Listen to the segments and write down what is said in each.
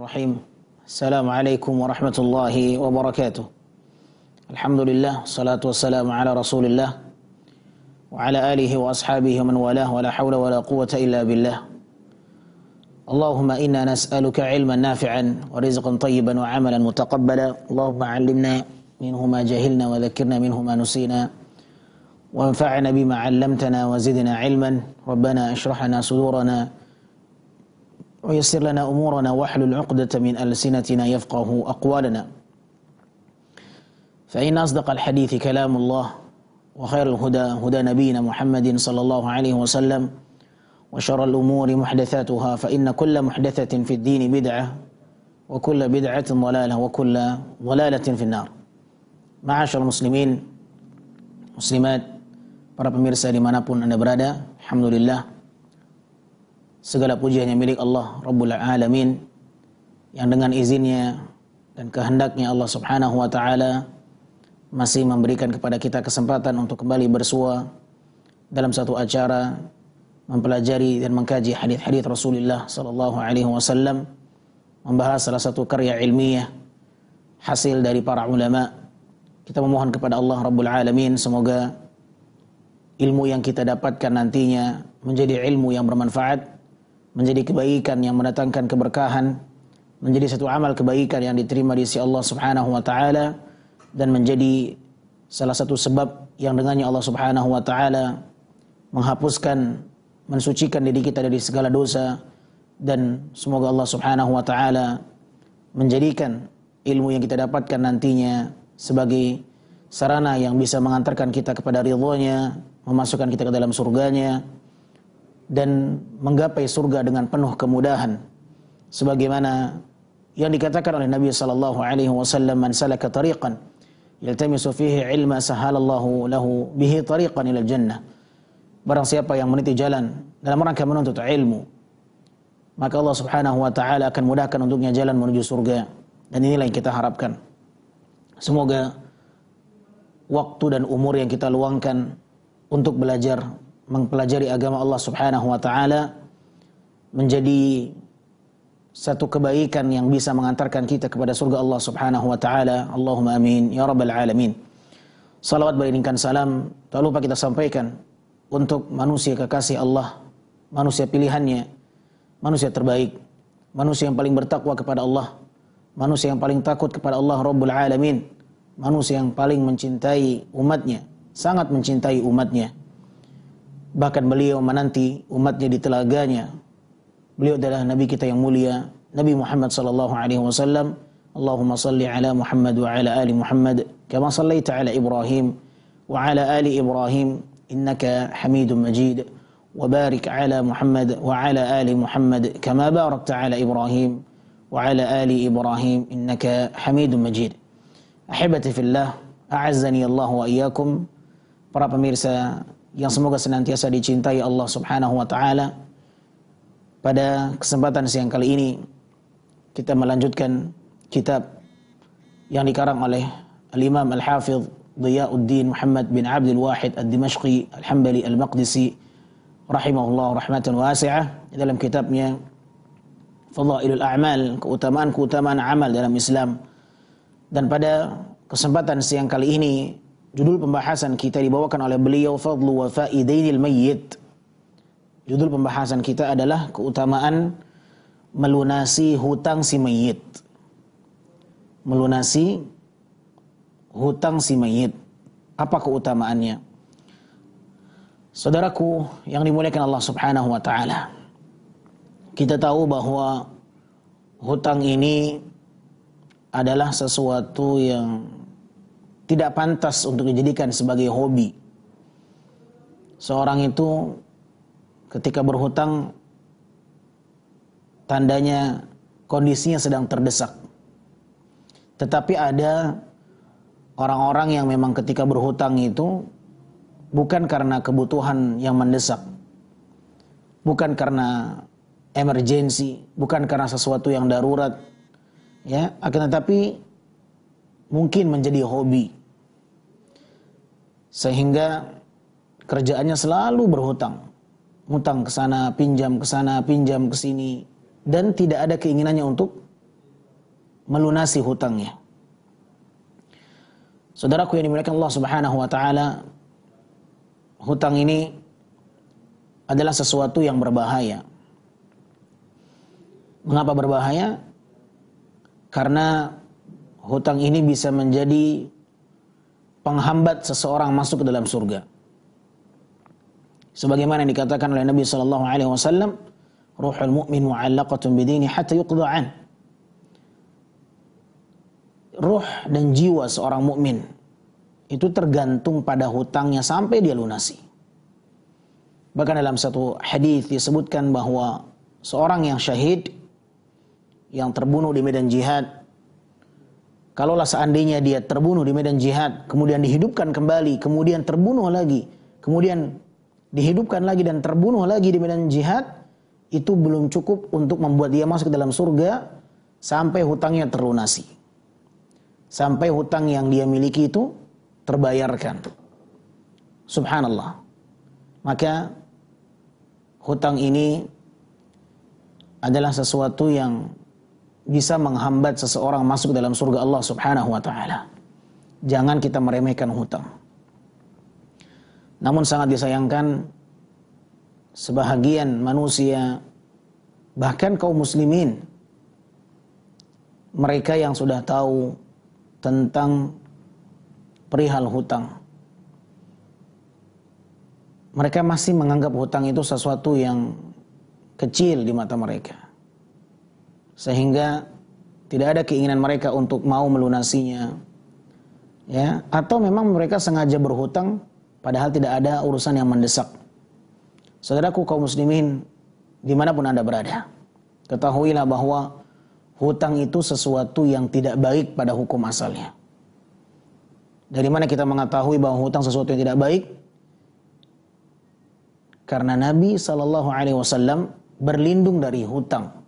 الرحيم السلام عليكم ورحمة الله وبركاته الحمد لله والصلاة والسلام على رسول الله وعلى آله وأصحابه ومن والاه ولا حول ولا قوة إلا بالله اللهم إنا نسألك علما نافعا ورزقا طيبا وعملا متقبلا اللهم علمنا منه ما جهلنا وذكرنا منه ما نسينا وانفعنا بما علمتنا وزدنا علما ربنا اشرح لنا صدورنا ويسر لنا أمورنا واحلل عقدة من ألسنتنا يفقه أقوالنا فإن أصدق الحديث كلام الله وخير الهدى هدى نبينا محمد صلى الله عليه وسلم وشر الأمور محدثاتها فإن كل محدثة في الدين بدعة وكل بدعة ضلالة وكل ضلالة في النار معاشر المسلمين مسلمات para pemirsa dimanapun anda berada Alhamdulillah Segala puji hanya milik Allah Rabbul Alamin yang dengan izinnya dan kehendaknya Allah Subhanahu wa taala masih memberikan kepada kita kesempatan untuk kembali bersua dalam satu acara mempelajari dan mengkaji hadith-hadith Rasulullah sallallahu alaihi wasallam membahas salah satu karya ilmiah hasil dari para ulama kita memohon kepada Allah Rabbul Alamin semoga ilmu yang kita dapatkan nantinya menjadi ilmu yang bermanfaat menjadi kebaikan yang mendatangkan keberkahan, menjadi satu amal kebaikan yang diterima di sisi Allah Subhanahu wa taala dan menjadi salah satu sebab yang dengannya Allah Subhanahu wa taala menghapuskan mensucikan diri kita dari segala dosa dan semoga Allah Subhanahu wa taala menjadikan ilmu yang kita dapatkan nantinya sebagai sarana yang bisa mengantarkan kita kepada ridhonya, memasukkan kita ke dalam surganya, dan menggapai surga dengan penuh kemudahan sebagaimana yang dikatakan oleh Nabi sallallahu alaihi wasallam man salaka tariqan yaltamisu fihi ilma sahalallahu lahu bihi tariqan ila jannah barang siapa yang meniti jalan dalam rangka menuntut ilmu maka Allah Subhanahu wa taala akan mudahkan untuknya jalan menuju surga dan inilah yang kita harapkan semoga waktu dan umur yang kita luangkan untuk belajar mempelajari agama Allah Subhanahu wa taala menjadi satu kebaikan yang bisa mengantarkan kita kepada surga Allah Subhanahu wa taala. Allahumma amin ya rabbal alamin. Salawat beriringkan salam tak lupa kita sampaikan untuk manusia kekasih Allah, manusia pilihannya, manusia terbaik, manusia yang paling bertakwa kepada Allah, manusia yang paling takut kepada Allah Rabbul Alamin, manusia yang paling mencintai umatnya, sangat mencintai umatnya. Bahkan beliau menanti umatnya di telaganya. Beliau adalah Nabi kita yang mulia, Nabi Muhammad sallallahu alaihi wasallam. Allahumma salli ala Muhammad wa ala ali Muhammad kama sallaita ala Ibrahim wa ala ali Ibrahim innaka Hamidum Majid. وبارك على محمد وعلى آل محمد كما باركت على إبراهيم وعلى آل إبراهيم إنك حميد مجيد أحبتي في الله أعزني الله وإياكم para pemirsa yang semoga senantiasa dicintai Allah Subhanahu wa taala. Pada kesempatan siang kali ini kita melanjutkan kitab yang dikarang oleh Al-Imam al Hafiz Dhiyauddin Muhammad bin Abdul Wahid Ad-Dimashqi Al-Hambali Al-Maqdisi rahimahullah rahmatan wasi'ah dalam kitabnya Fadailul A'mal keutamaan-keutamaan amal dalam Islam dan pada kesempatan siang kali ini judul pembahasan kita dibawakan oleh beliau Fadlu wa Faidainil Mayyit. Judul pembahasan kita adalah keutamaan melunasi hutang si mayit. Melunasi hutang si mayit. Apa keutamaannya? Saudaraku yang dimuliakan Allah Subhanahu wa taala. Kita tahu bahwa hutang ini adalah sesuatu yang tidak pantas untuk dijadikan sebagai hobi. Seorang itu ketika berhutang tandanya kondisinya sedang terdesak. Tetapi ada orang-orang yang memang ketika berhutang itu bukan karena kebutuhan yang mendesak. Bukan karena emergensi, bukan karena sesuatu yang darurat. Ya, akan tetapi mungkin menjadi hobi sehingga kerjaannya selalu berhutang hutang ke sana pinjam ke sana pinjam ke sini dan tidak ada keinginannya untuk melunasi hutangnya Saudaraku yang dimuliakan Allah Subhanahu wa taala hutang ini adalah sesuatu yang berbahaya Mengapa berbahaya? Karena hutang ini bisa menjadi penghambat seseorang masuk ke dalam surga. Sebagaimana yang dikatakan oleh Nabi Shallallahu alaihi wasallam, ruhul mu'min mu'allaqatun bidini hatta yuqda'an." Ruh dan jiwa seorang mukmin itu tergantung pada hutangnya sampai dia lunasi. Bahkan dalam satu hadis disebutkan bahwa seorang yang syahid yang terbunuh di medan jihad Kalaulah seandainya dia terbunuh di medan jihad, kemudian dihidupkan kembali, kemudian terbunuh lagi, kemudian dihidupkan lagi dan terbunuh lagi di medan jihad, itu belum cukup untuk membuat dia masuk ke dalam surga sampai hutangnya terlunasi. Sampai hutang yang dia miliki itu terbayarkan. Subhanallah. Maka hutang ini adalah sesuatu yang bisa menghambat seseorang masuk dalam surga Allah Subhanahu wa taala. Jangan kita meremehkan hutang. Namun sangat disayangkan sebahagian manusia bahkan kaum muslimin mereka yang sudah tahu tentang perihal hutang mereka masih menganggap hutang itu sesuatu yang kecil di mata mereka sehingga tidak ada keinginan mereka untuk mau melunasinya ya atau memang mereka sengaja berhutang padahal tidak ada urusan yang mendesak saudaraku kaum muslimin dimanapun anda berada ketahuilah bahwa hutang itu sesuatu yang tidak baik pada hukum asalnya dari mana kita mengetahui bahwa hutang sesuatu yang tidak baik karena Nabi Shallallahu Alaihi Wasallam berlindung dari hutang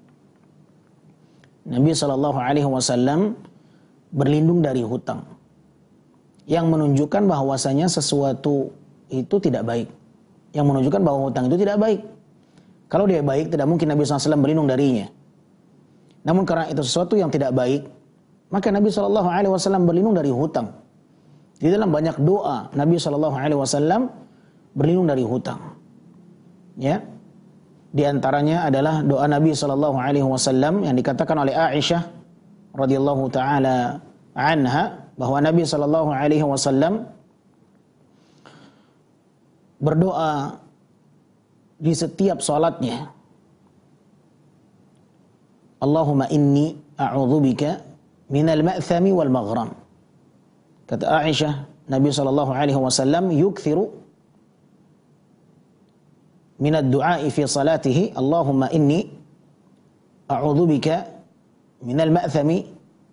Nabi Shallallahu Alaihi Wasallam berlindung dari hutang, yang menunjukkan bahwasanya sesuatu itu tidak baik, yang menunjukkan bahwa hutang itu tidak baik. Kalau dia baik, tidak mungkin Nabi SAW berlindung darinya. Namun karena itu sesuatu yang tidak baik, maka Nabi Shallallahu Alaihi Wasallam berlindung dari hutang. Di dalam banyak doa Nabi Shallallahu Alaihi Wasallam berlindung dari hutang. Ya, di antaranya adalah doa Nabi Shallallahu Alaihi Wasallam yang dikatakan oleh Aisyah radhiyallahu taala anha bahwa Nabi Shallallahu Alaihi Wasallam berdoa di setiap sholatnya. Allahumma inni a'udzubika minal ma'thami wal maghram. Kata Aisyah, Nabi Shallallahu alaihi wasallam yukthiru minad du'a'i fi salatihi Allahumma inni min al ma'thami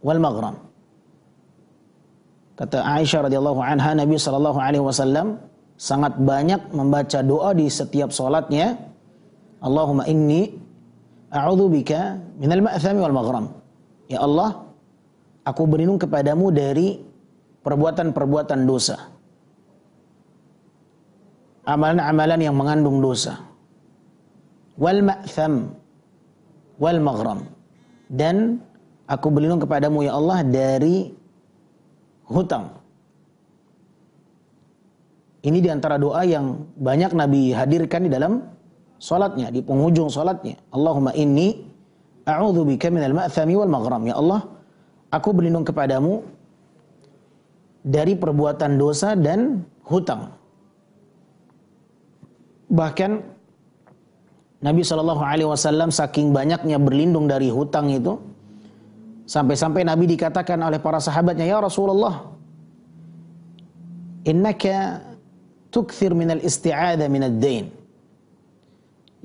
wal maghram. Kata Aisyah radhiyallahu anha Nabi sallallahu alaihi wasallam sangat banyak membaca doa di setiap salatnya Allahumma inni a'udzubika minal ma'thami wal maghram. Ya Allah, aku berlindung kepadamu dari perbuatan-perbuatan dosa amalan-amalan yang mengandung dosa. Wal ma'tham wal maghram. Dan aku berlindung kepadamu ya Allah dari hutang. Ini diantara doa yang banyak Nabi hadirkan di dalam solatnya, di penghujung solatnya. Allahumma inni a'udhu bika minal ma'thami wal maghram. Ya Allah, aku berlindung kepadamu dari perbuatan dosa dan hutang. Bahkan Nabi Shallallahu Alaihi Wasallam saking banyaknya berlindung dari hutang itu, sampai-sampai Nabi dikatakan oleh para sahabatnya, ya Rasulullah, innaka tukthir min al isti'ada min ad-dain.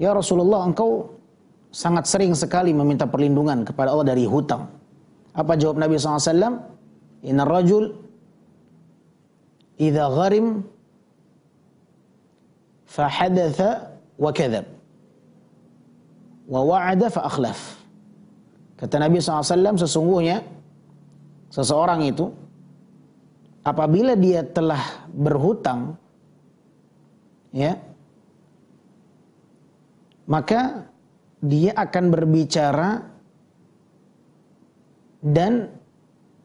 Ya Rasulullah, engkau sangat sering sekali meminta perlindungan kepada Allah dari hutang. Apa jawab Nabi SAW? Inna rajul idha gharim fahadatha wa kadzab wa kata Nabi SAW sesungguhnya seseorang itu apabila dia telah berhutang ya maka dia akan berbicara dan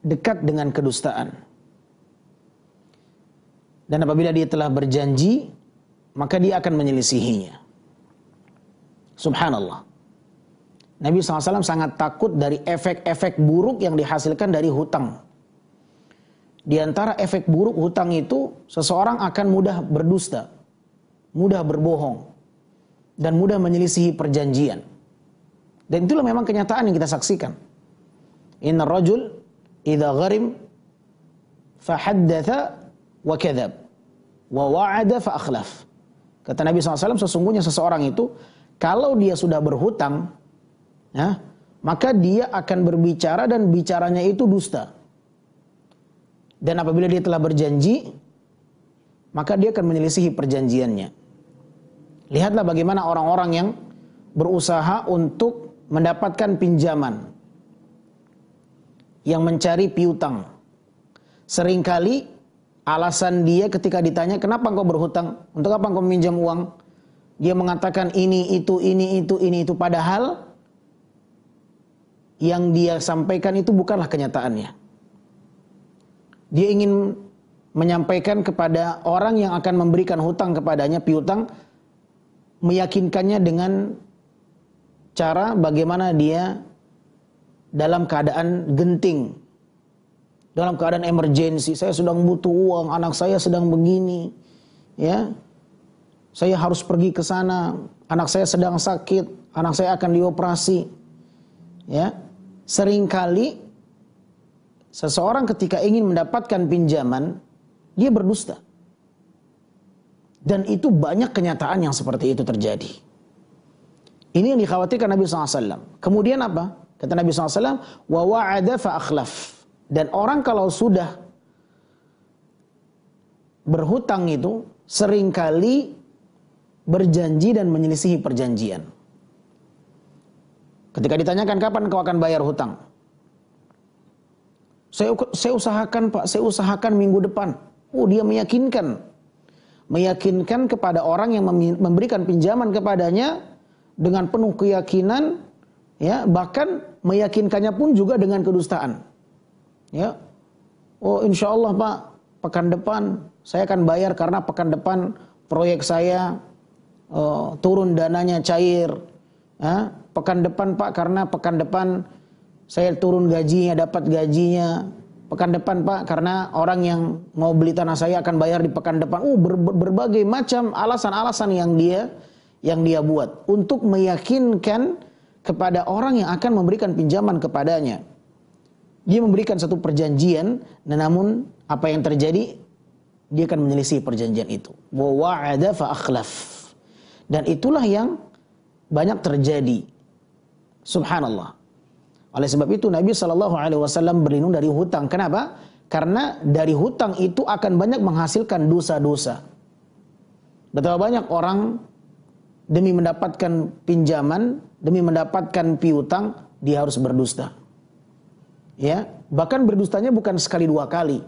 dekat dengan kedustaan. Dan apabila dia telah berjanji, maka dia akan menyelisihinya. Subhanallah. Nabi SAW sangat takut dari efek-efek buruk yang dihasilkan dari hutang. Di antara efek buruk hutang itu, seseorang akan mudah berdusta, mudah berbohong, dan mudah menyelisihi perjanjian. Dan itulah memang kenyataan yang kita saksikan. Inna rajul idha gharim fahaddatha wa kadhab wa wa'ada fa akhlaf. Kata Nabi SAW, sesungguhnya seseorang itu kalau dia sudah berhutang, ya, maka dia akan berbicara dan bicaranya itu dusta. Dan apabila dia telah berjanji, maka dia akan menyelisihi perjanjiannya. Lihatlah bagaimana orang-orang yang berusaha untuk mendapatkan pinjaman yang mencari piutang. Seringkali Alasan dia ketika ditanya, kenapa engkau berhutang? Untuk apa engkau meminjam uang? Dia mengatakan ini, itu, ini, itu, ini, itu. Padahal yang dia sampaikan itu bukanlah kenyataannya. Dia ingin menyampaikan kepada orang yang akan memberikan hutang kepadanya, piutang, meyakinkannya dengan cara bagaimana dia dalam keadaan genting dalam keadaan emergensi, saya sedang butuh uang, anak saya sedang begini, ya. Saya harus pergi ke sana, anak saya sedang sakit, anak saya akan dioperasi. Ya. Seringkali seseorang ketika ingin mendapatkan pinjaman, dia berdusta. Dan itu banyak kenyataan yang seperti itu terjadi. Ini yang dikhawatirkan Nabi SAW. Kemudian apa? Kata Nabi SAW, fa akhlaf. Dan orang kalau sudah berhutang itu seringkali berjanji dan menyelisihi perjanjian. Ketika ditanyakan kapan kau akan bayar hutang? Saya, saya usahakan pak, saya usahakan minggu depan. Oh dia meyakinkan. Meyakinkan kepada orang yang memberikan pinjaman kepadanya dengan penuh keyakinan. ya Bahkan meyakinkannya pun juga dengan kedustaan ya oh insya Allah pak pekan depan saya akan bayar karena pekan depan proyek saya uh, turun dananya cair ya. pekan depan pak karena pekan depan saya turun gajinya dapat gajinya pekan depan pak karena orang yang mau beli tanah saya akan bayar di pekan depan uh ber, berbagai macam alasan-alasan yang dia yang dia buat untuk meyakinkan kepada orang yang akan memberikan pinjaman kepadanya dia memberikan satu perjanjian, dan nah namun apa yang terjadi dia akan menyelisih perjanjian itu. Dan itulah yang banyak terjadi. Subhanallah. Oleh sebab itu Nabi Shallallahu Alaihi Wasallam berlindung dari hutang. Kenapa? Karena dari hutang itu akan banyak menghasilkan dosa-dosa. Betapa banyak orang demi mendapatkan pinjaman, demi mendapatkan piutang, dia harus berdusta ya bahkan berdustanya bukan sekali dua kali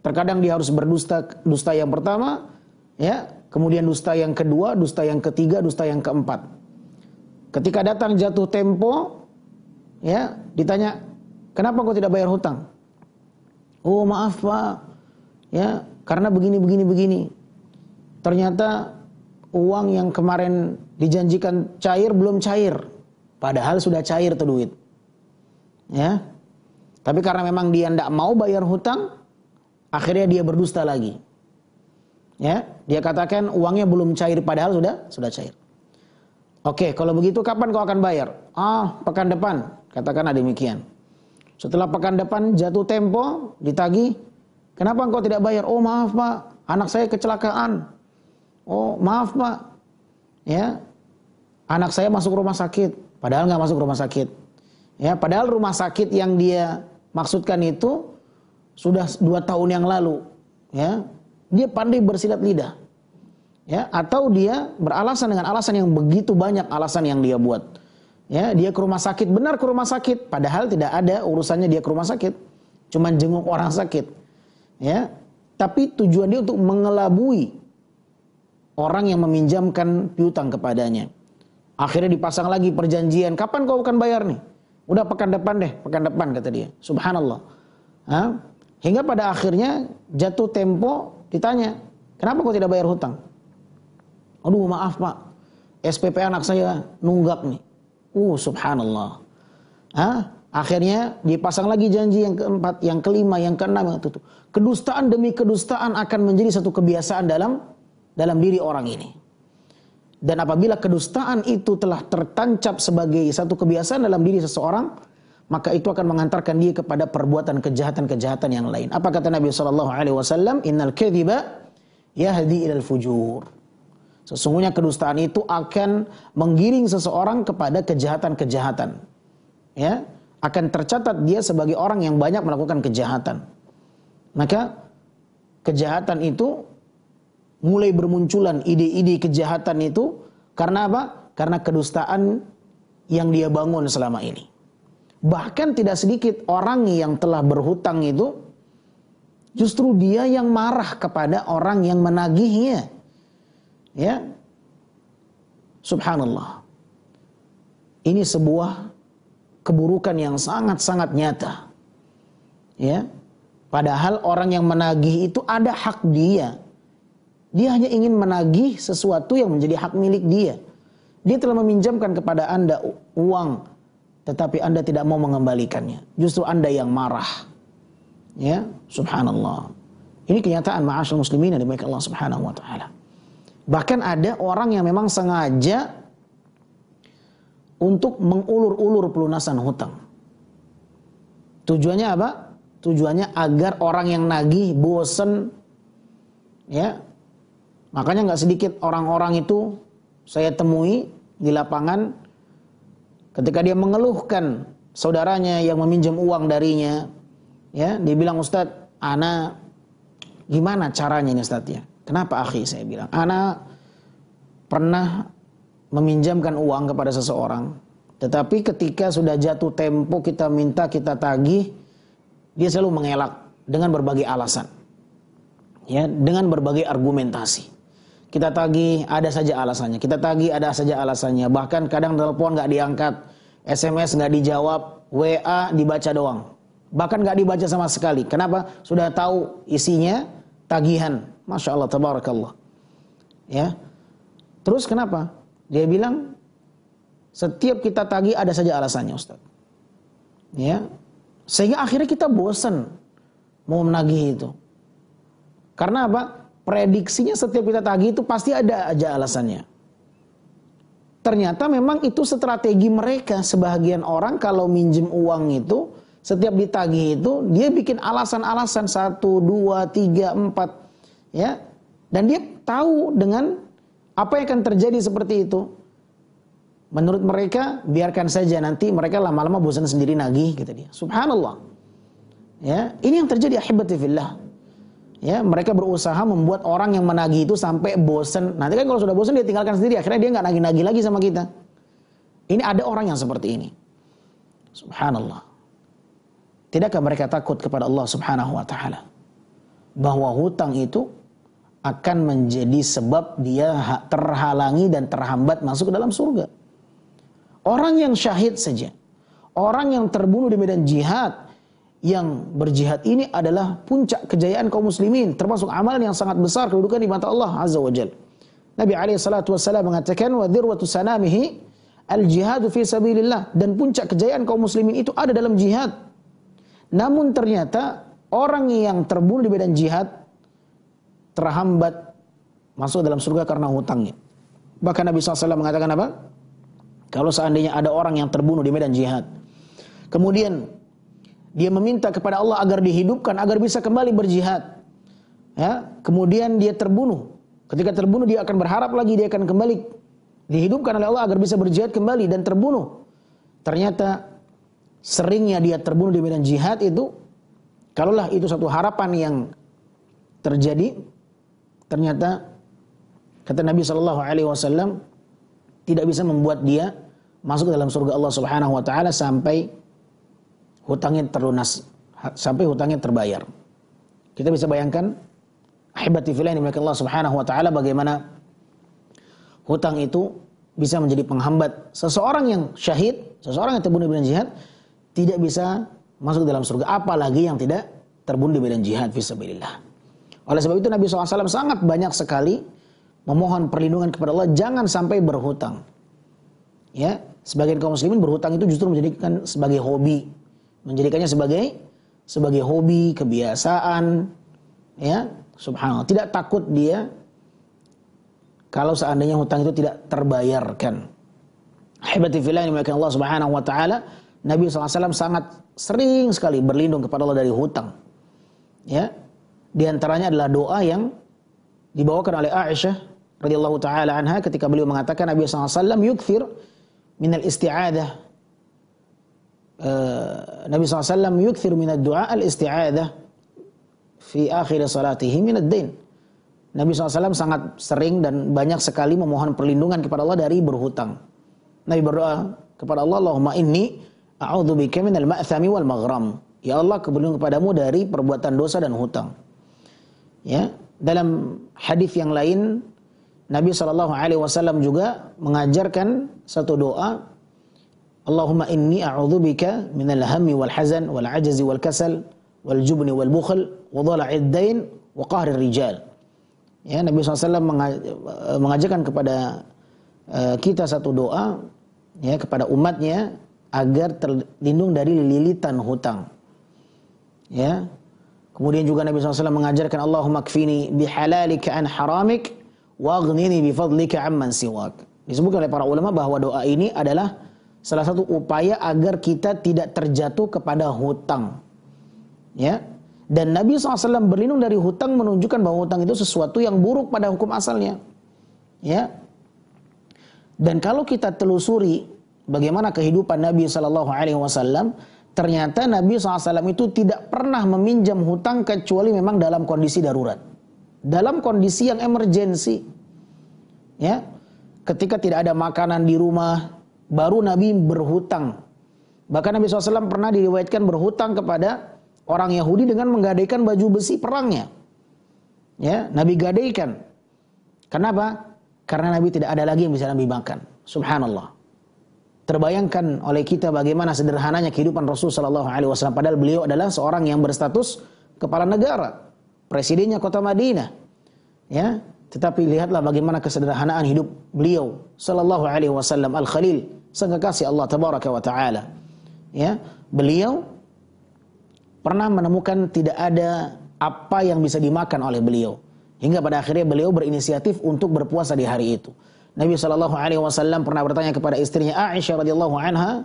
terkadang dia harus berdusta dusta yang pertama ya kemudian dusta yang kedua dusta yang ketiga dusta yang keempat ketika datang jatuh tempo ya ditanya kenapa kau tidak bayar hutang oh maaf pak ya karena begini begini begini ternyata uang yang kemarin dijanjikan cair belum cair padahal sudah cair tuh duit ya tapi karena memang dia tidak mau bayar hutang, akhirnya dia berdusta lagi. Ya, dia katakan uangnya belum cair padahal sudah sudah cair. Oke, kalau begitu kapan kau akan bayar? Ah, pekan depan. Katakanlah demikian. Setelah pekan depan jatuh tempo, ditagi, Kenapa engkau tidak bayar? Oh, maaf, Pak. Anak saya kecelakaan. Oh, maaf, Pak. Ya. Anak saya masuk rumah sakit, padahal nggak masuk rumah sakit. Ya, padahal rumah sakit yang dia maksudkan itu sudah dua tahun yang lalu ya dia pandai bersilat lidah ya atau dia beralasan dengan alasan yang begitu banyak alasan yang dia buat ya dia ke rumah sakit benar ke rumah sakit padahal tidak ada urusannya dia ke rumah sakit cuman jenguk orang sakit ya tapi tujuan dia untuk mengelabui orang yang meminjamkan piutang kepadanya akhirnya dipasang lagi perjanjian kapan kau akan bayar nih Udah pekan depan deh, pekan depan kata dia. Subhanallah. Ha? Hingga pada akhirnya jatuh tempo ditanya, kenapa kau tidak bayar hutang? Aduh maaf pak, SPP anak saya nunggak nih. Uh subhanallah. Ha? Akhirnya dipasang lagi janji yang keempat, yang kelima, yang keenam, yang Kedustaan demi kedustaan akan menjadi satu kebiasaan dalam dalam diri orang ini. Dan apabila kedustaan itu telah tertancap sebagai satu kebiasaan dalam diri seseorang, maka itu akan mengantarkan dia kepada perbuatan kejahatan-kejahatan yang lain. Apa kata Nabi Shallallahu Alaihi Wasallam? Innal kadhiba yahdi ilal fujur. Sesungguhnya kedustaan itu akan menggiring seseorang kepada kejahatan-kejahatan. Ya, akan tercatat dia sebagai orang yang banyak melakukan kejahatan. Maka kejahatan itu mulai bermunculan ide-ide kejahatan itu karena apa? Karena kedustaan yang dia bangun selama ini. Bahkan tidak sedikit orang yang telah berhutang itu justru dia yang marah kepada orang yang menagihnya. Ya. Subhanallah. Ini sebuah keburukan yang sangat-sangat nyata. Ya. Padahal orang yang menagih itu ada hak dia dia hanya ingin menagih sesuatu yang menjadi hak milik dia. Dia telah meminjamkan kepada Anda uang, tetapi Anda tidak mau mengembalikannya. Justru Anda yang marah. Ya, subhanallah. Ini kenyataan ma'asyil muslimin yang dimiliki Allah subhanahu wa ta'ala. Bahkan ada orang yang memang sengaja untuk mengulur-ulur pelunasan hutang. Tujuannya apa? Tujuannya agar orang yang nagih bosan, ya Makanya nggak sedikit orang-orang itu saya temui di lapangan ketika dia mengeluhkan saudaranya yang meminjam uang darinya, ya dia bilang Ustadz, Ana gimana caranya ini Ustadz ya? Kenapa akhi saya bilang? Ana pernah meminjamkan uang kepada seseorang, tetapi ketika sudah jatuh tempo kita minta kita tagih, dia selalu mengelak dengan berbagai alasan, ya dengan berbagai argumentasi. Kita tagih ada saja alasannya. Kita tagih ada saja alasannya. Bahkan kadang telepon nggak diangkat, SMS nggak dijawab, WA dibaca doang. Bahkan nggak dibaca sama sekali. Kenapa? Sudah tahu isinya tagihan. Masya Allah, tabarakallah. Ya. Terus kenapa? Dia bilang setiap kita tagih ada saja alasannya, Ustaz. Ya. Sehingga akhirnya kita bosan mau menagih itu. Karena apa? prediksinya setiap kita tagih itu pasti ada aja alasannya. Ternyata memang itu strategi mereka sebagian orang kalau minjem uang itu setiap ditagih itu dia bikin alasan-alasan satu dua tiga empat ya dan dia tahu dengan apa yang akan terjadi seperti itu. Menurut mereka biarkan saja nanti mereka lama-lama bosan sendiri nagih gitu dia. Subhanallah. Ya, ini yang terjadi akibat fillah ya mereka berusaha membuat orang yang menagih itu sampai bosen nanti kan kalau sudah bosen dia tinggalkan sendiri akhirnya dia nggak nagih-nagih lagi sama kita ini ada orang yang seperti ini subhanallah tidakkah mereka takut kepada Allah subhanahu wa taala bahwa hutang itu akan menjadi sebab dia terhalangi dan terhambat masuk ke dalam surga orang yang syahid saja orang yang terbunuh di medan jihad yang berjihad ini adalah puncak kejayaan kaum muslimin termasuk amalan yang sangat besar kedudukan di mata Allah azza wajal Nabi alaihi salatu wasallam mengatakan wa dirwatu sanamihi al jihadu fi sabilillah dan puncak kejayaan kaum muslimin itu ada dalam jihad. Namun ternyata orang yang terbunuh di medan jihad terhambat masuk dalam surga karena hutangnya. Bahkan Nabi SAW mengatakan apa? Kalau seandainya ada orang yang terbunuh di medan jihad, kemudian dia meminta kepada Allah agar dihidupkan, agar bisa kembali berjihad. Ya, kemudian dia terbunuh. Ketika terbunuh dia akan berharap lagi dia akan kembali dihidupkan oleh Allah agar bisa berjihad kembali dan terbunuh. Ternyata seringnya dia terbunuh di medan jihad itu kalaulah itu satu harapan yang terjadi ternyata kata Nabi Shallallahu Alaihi Wasallam tidak bisa membuat dia masuk ke dalam surga Allah Subhanahu Wa Taala sampai hutangnya terlunas sampai hutangnya terbayar. Kita bisa bayangkan ahibati fillah dimiliki Allah Subhanahu wa taala bagaimana hutang itu bisa menjadi penghambat seseorang yang syahid, seseorang yang terbunuh di medan jihad tidak bisa masuk dalam surga apalagi yang tidak terbunuh di medan jihad fisabilillah. Oleh sebab itu Nabi SAW sangat banyak sekali memohon perlindungan kepada Allah jangan sampai berhutang. Ya, sebagian kaum muslimin berhutang itu justru menjadikan sebagai hobi, menjadikannya sebagai sebagai hobi, kebiasaan, ya, subhanallah. Tidak takut dia kalau seandainya hutang itu tidak terbayarkan. Hibati ini yang Allah Subhanahu wa taala, Nabi SAW sangat sering sekali berlindung kepada Allah dari hutang. Ya. diantaranya adalah doa yang dibawakan oleh Aisyah radhiyallahu taala anha ketika beliau mengatakan Nabi SAW yukfir min al minal isti'adah Eh, Nabi SAW yukthir minat doa al-isti'adah fi akhir salatihi minat din. Nabi SAW sangat sering dan banyak sekali memohon perlindungan kepada Allah dari berhutang. Nabi berdoa kepada Allah, Allahumma inni a'udzubika minal ma'thami wal maghram. Ya Allah, keberlindungan kepadamu dari perbuatan dosa dan hutang. Ya, dalam hadis yang lain Nabi saw. juga mengajarkan satu doa Allahumma inni a'udzubika minal hammi wal hazan wal ajzi wal kasal wal jubni wal bukhl wa dhala'id dain wa qahri rijal. Ya, Nabi SAW eh, mengajarkan kepada eh, kita satu doa ya kepada umatnya agar terlindung dari lilitan hutang. Ya. Kemudian juga Nabi SAW mengajarkan Allahumma kfini bihalalika an haramik wa aghnini bifadlika amman siwak. Disebutkan oleh para ulama bahwa doa ini adalah salah satu upaya agar kita tidak terjatuh kepada hutang. Ya. Dan Nabi SAW berlindung dari hutang menunjukkan bahwa hutang itu sesuatu yang buruk pada hukum asalnya. Ya. Dan kalau kita telusuri bagaimana kehidupan Nabi Shallallahu Alaihi Wasallam, ternyata Nabi SAW itu tidak pernah meminjam hutang kecuali memang dalam kondisi darurat. Dalam kondisi yang emergensi. Ya, ketika tidak ada makanan di rumah, baru Nabi berhutang. Bahkan Nabi SAW pernah diriwayatkan berhutang kepada orang Yahudi dengan menggadaikan baju besi perangnya. Ya, Nabi gadaikan. Kenapa? Karena Nabi tidak ada lagi yang bisa Nabi makan. Subhanallah. Terbayangkan oleh kita bagaimana sederhananya kehidupan Rasul Shallallahu Alaihi Wasallam. Padahal beliau adalah seorang yang berstatus kepala negara, presidennya kota Madinah. Ya, tetapi lihatlah bagaimana kesederhanaan hidup beliau Shallallahu Alaihi Wasallam Al Khalil sang kasih Allah tabaraka wa taala. Ya, beliau pernah menemukan tidak ada apa yang bisa dimakan oleh beliau. Hingga pada akhirnya beliau berinisiatif untuk berpuasa di hari itu. Nabi Shallallahu Alaihi Wasallam pernah bertanya kepada istrinya Aisyah radhiyallahu anha,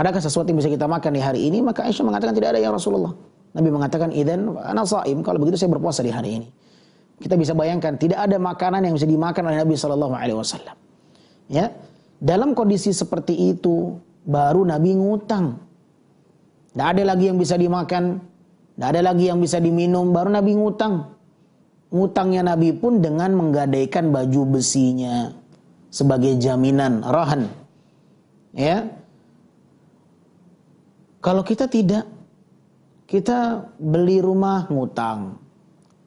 adakah sesuatu yang bisa kita makan di hari ini? Maka Aisyah mengatakan tidak ada ya Rasulullah. Nabi mengatakan idan anasaim kalau begitu saya berpuasa di hari ini. Kita bisa bayangkan tidak ada makanan yang bisa dimakan oleh Nabi Shallallahu Alaihi Wasallam. Ya, dalam kondisi seperti itu, baru Nabi ngutang. Tidak ada lagi yang bisa dimakan, tidak ada lagi yang bisa diminum, baru Nabi ngutang. Ngutangnya Nabi pun dengan menggadaikan baju besinya sebagai jaminan, rohan. Ya, kalau kita tidak, kita beli rumah ngutang,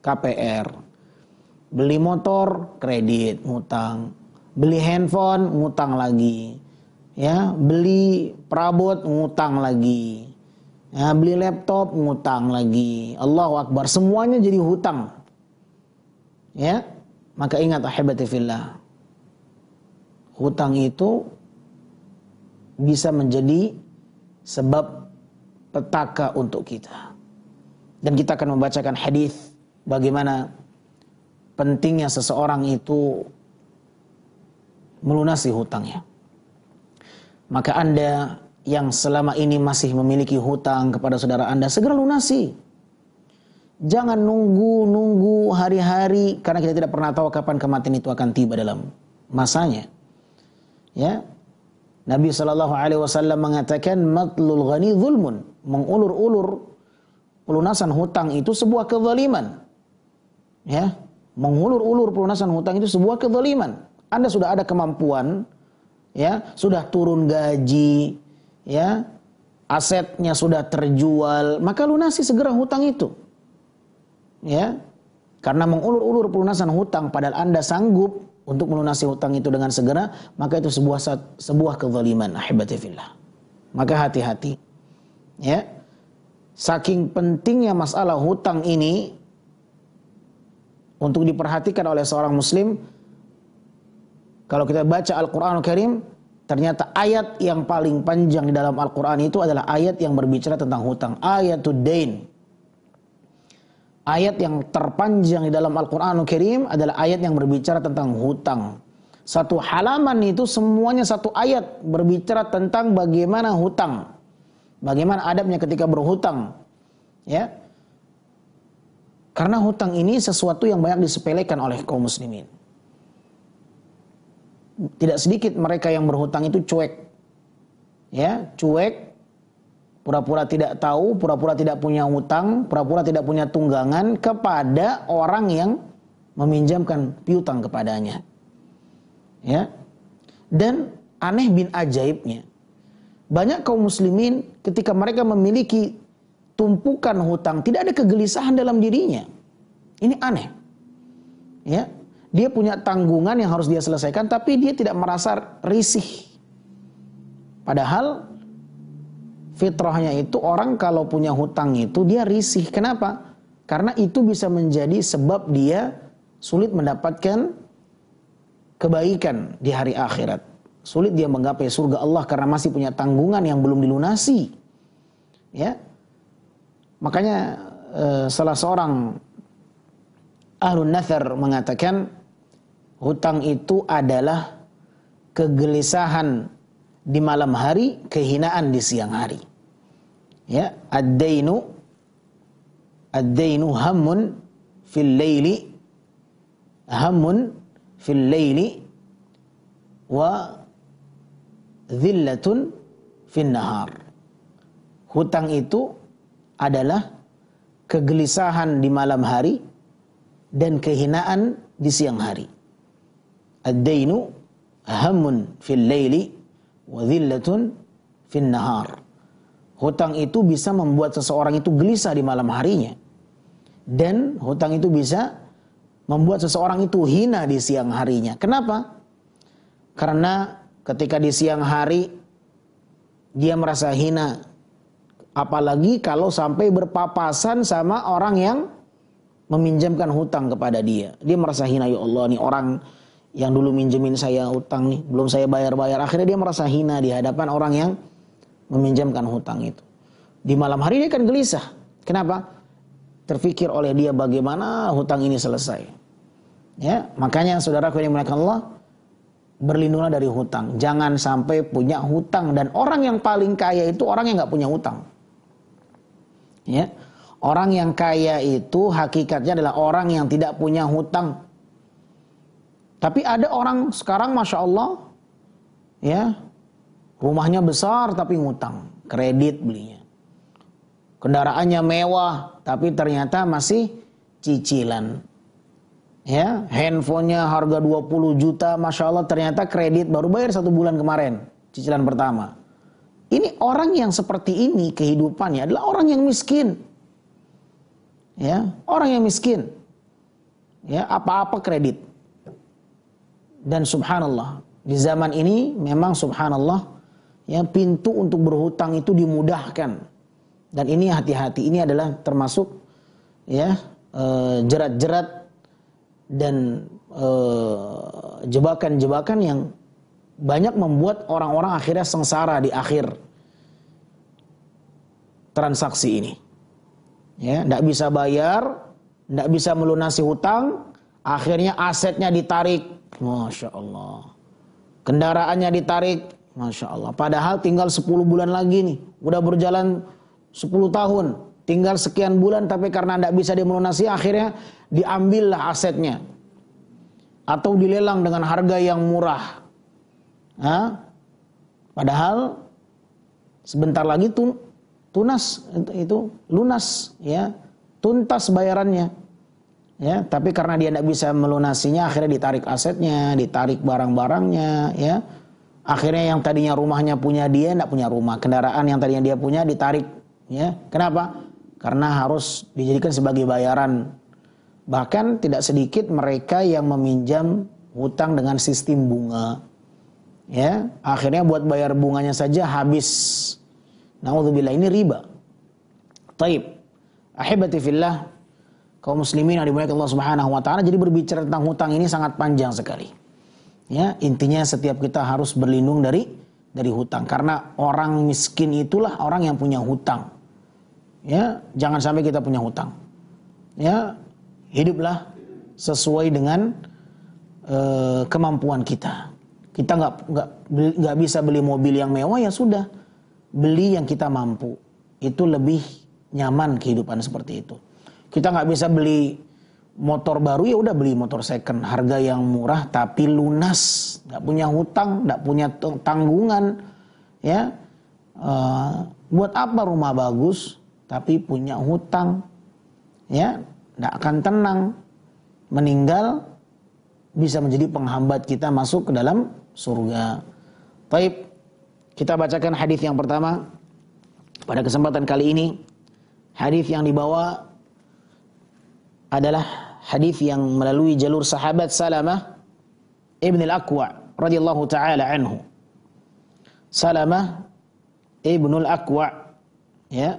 KPR, beli motor kredit ngutang, Beli handphone, ngutang lagi. Ya, beli perabot, ngutang lagi. Ya, beli laptop, ngutang lagi. Allah Akbar, semuanya jadi hutang. Ya, maka ingat ahibatifillah villa Hutang itu bisa menjadi sebab petaka untuk kita. Dan kita akan membacakan hadis bagaimana pentingnya seseorang itu melunasi hutangnya. Maka Anda yang selama ini masih memiliki hutang kepada saudara Anda, segera lunasi. Jangan nunggu-nunggu hari-hari karena kita tidak pernah tahu kapan kematian itu akan tiba dalam masanya. Ya. Nabi Shallallahu alaihi wasallam mengatakan matlul ghani zulmun, mengulur-ulur pelunasan hutang itu sebuah kezaliman. Ya, mengulur-ulur pelunasan hutang itu sebuah kezaliman. Anda sudah ada kemampuan, ya, sudah turun gaji, ya, asetnya sudah terjual, maka lunasi segera hutang itu. Ya. Karena mengulur-ulur pelunasan hutang padahal Anda sanggup untuk melunasi hutang itu dengan segera, maka itu sebuah sebuah kezaliman, ahibatifillah. Maka hati-hati. Ya. Saking pentingnya masalah hutang ini untuk diperhatikan oleh seorang muslim kalau kita baca Al-Quran Al-Karim, ternyata ayat yang paling panjang di dalam Al-Quran itu adalah ayat yang berbicara tentang hutang. Ayat dain. Ayat yang terpanjang di dalam Al-Quran Al-Karim adalah ayat yang berbicara tentang hutang. Satu halaman itu semuanya satu ayat berbicara tentang bagaimana hutang. Bagaimana adabnya ketika berhutang. Ya. Karena hutang ini sesuatu yang banyak disepelekan oleh kaum muslimin tidak sedikit mereka yang berhutang itu cuek. Ya, cuek, pura-pura tidak tahu, pura-pura tidak punya hutang, pura-pura tidak punya tunggangan kepada orang yang meminjamkan piutang kepadanya. Ya. Dan aneh bin ajaibnya. Banyak kaum muslimin ketika mereka memiliki tumpukan hutang, tidak ada kegelisahan dalam dirinya. Ini aneh. Ya, dia punya tanggungan yang harus dia selesaikan, tapi dia tidak merasa risih. Padahal fitrahnya itu orang kalau punya hutang itu dia risih. Kenapa? Karena itu bisa menjadi sebab dia sulit mendapatkan kebaikan di hari akhirat. Sulit dia menggapai surga Allah karena masih punya tanggungan yang belum dilunasi. Ya. Makanya eh, salah seorang ahlun nathar mengatakan Hutang itu adalah kegelisahan di malam hari, kehinaan di siang hari. Ya, ad-dainu ad-dainu hammun fil laili hammun fil laili wa dhillatun fil nahar. Hutang itu adalah kegelisahan di malam hari dan kehinaan di siang hari ad-dainu fil laili wa dhillatun fil nahar. Hutang itu bisa membuat seseorang itu gelisah di malam harinya. Dan hutang itu bisa membuat seseorang itu hina di siang harinya. Kenapa? Karena ketika di siang hari dia merasa hina. Apalagi kalau sampai berpapasan sama orang yang meminjamkan hutang kepada dia. Dia merasa hina, ya Allah nih orang yang dulu minjemin saya utang nih, belum saya bayar-bayar. Akhirnya dia merasa hina di hadapan orang yang meminjamkan hutang itu. Di malam hari dia akan gelisah. Kenapa? Terfikir oleh dia bagaimana hutang ini selesai. Ya, makanya saudara yang dimuliakan Allah, berlindunglah dari hutang. Jangan sampai punya hutang dan orang yang paling kaya itu orang yang nggak punya hutang. Ya. Orang yang kaya itu hakikatnya adalah orang yang tidak punya hutang tapi ada orang sekarang masya Allah, ya rumahnya besar tapi ngutang, kredit belinya. Kendaraannya mewah tapi ternyata masih cicilan. Ya, handphonenya harga 20 juta, masya Allah ternyata kredit baru bayar satu bulan kemarin, cicilan pertama. Ini orang yang seperti ini kehidupannya adalah orang yang miskin. Ya, orang yang miskin. Ya, apa-apa kredit dan subhanallah, di zaman ini memang subhanallah ya pintu untuk berhutang itu dimudahkan. Dan ini hati-hati, ini adalah termasuk ya eh, jerat-jerat dan eh, jebakan-jebakan yang banyak membuat orang-orang akhirnya sengsara di akhir transaksi ini. Ya, tidak bisa bayar, tidak bisa melunasi hutang, akhirnya asetnya ditarik Masya Allah. Kendaraannya ditarik, Masya Allah. Padahal tinggal 10 bulan lagi nih. Udah berjalan 10 tahun. Tinggal sekian bulan tapi karena tidak bisa dimelunasi akhirnya diambillah asetnya. Atau dilelang dengan harga yang murah. Hah? Padahal sebentar lagi tunas itu lunas ya tuntas bayarannya ya tapi karena dia tidak bisa melunasinya akhirnya ditarik asetnya ditarik barang-barangnya ya akhirnya yang tadinya rumahnya punya dia tidak punya rumah kendaraan yang tadinya dia punya ditarik ya kenapa karena harus dijadikan sebagai bayaran bahkan tidak sedikit mereka yang meminjam hutang dengan sistem bunga ya akhirnya buat bayar bunganya saja habis nah ini riba taib ahibati fillah kaum muslimin yang dimuliakan Allah Subhanahu wa taala. Jadi berbicara tentang hutang ini sangat panjang sekali. Ya, intinya setiap kita harus berlindung dari dari hutang karena orang miskin itulah orang yang punya hutang. Ya, jangan sampai kita punya hutang. Ya, hiduplah sesuai dengan uh, kemampuan kita. Kita nggak nggak nggak bisa beli mobil yang mewah ya sudah beli yang kita mampu. Itu lebih nyaman kehidupan seperti itu. Kita nggak bisa beli motor baru ya udah beli motor second harga yang murah tapi lunas nggak punya hutang nggak punya tanggungan ya uh, buat apa rumah bagus tapi punya hutang ya nggak akan tenang meninggal bisa menjadi penghambat kita masuk ke dalam surga. Taib kita bacakan hadis yang pertama pada kesempatan kali ini hadis yang dibawa adalah hadis yang melalui jalur sahabat Salamah Ibn Al-Aqwa radhiyallahu taala anhu. Salamah Ibn Al-Aqwa ya.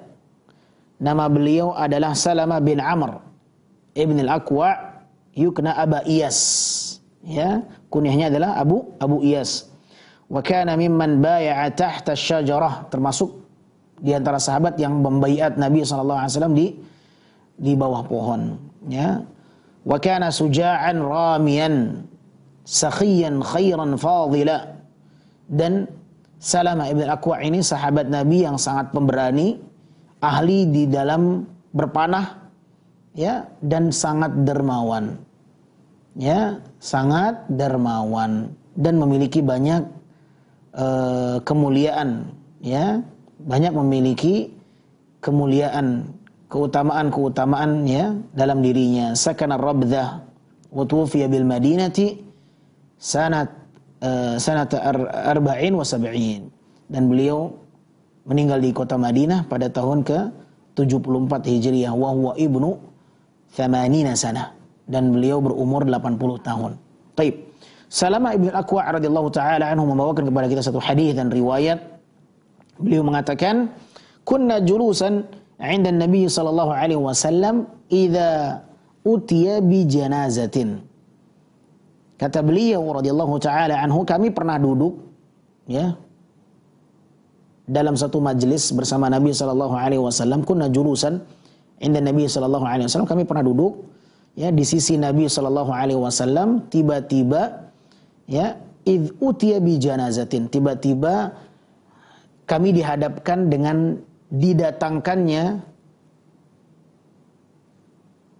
Nama beliau adalah Salamah bin Amr Ibn Al-Aqwa yukna Aba Iyas. Ya, kunyahnya adalah Abu Abu Iyas. Wa kana mimman bay'a tahta syajarah termasuk di antara sahabat yang membaiat Nabi sallallahu di di bawah pohon ya wa kana suja'an ramiyan sakhiyan khairan fadila dan Salama ibn Aqwa ini sahabat Nabi yang sangat pemberani ahli di dalam berpanah ya dan sangat dermawan ya sangat dermawan dan memiliki banyak uh, kemuliaan ya banyak memiliki kemuliaan keutamaan-keutamaan ya dalam dirinya. Sakana rabdha wa tuwfiya bil Madinati sanat eh, sanat arba'in wa sab'in. Dan beliau meninggal di kota Madinah pada tahun ke 74 Hijriah wa huwa ibnu 80 sana dan beliau berumur 80 tahun. Taib. Salama ibn aqwa radhiyallahu taala anhu membawakan kepada kita satu hadis dan riwayat beliau mengatakan kunna julusan عند النبي صلى الله عليه وسلم إذا أتي بجنازة kata beliau radhiyallahu taala anhu kami pernah duduk ya dalam satu majelis bersama Nabi sallallahu alaihi wasallam kunna julusan inda Nabi sallallahu alaihi wasallam kami pernah duduk ya di sisi Nabi sallallahu alaihi wasallam tiba-tiba ya id utiya bi janazatin tiba-tiba kami dihadapkan dengan didatangkannya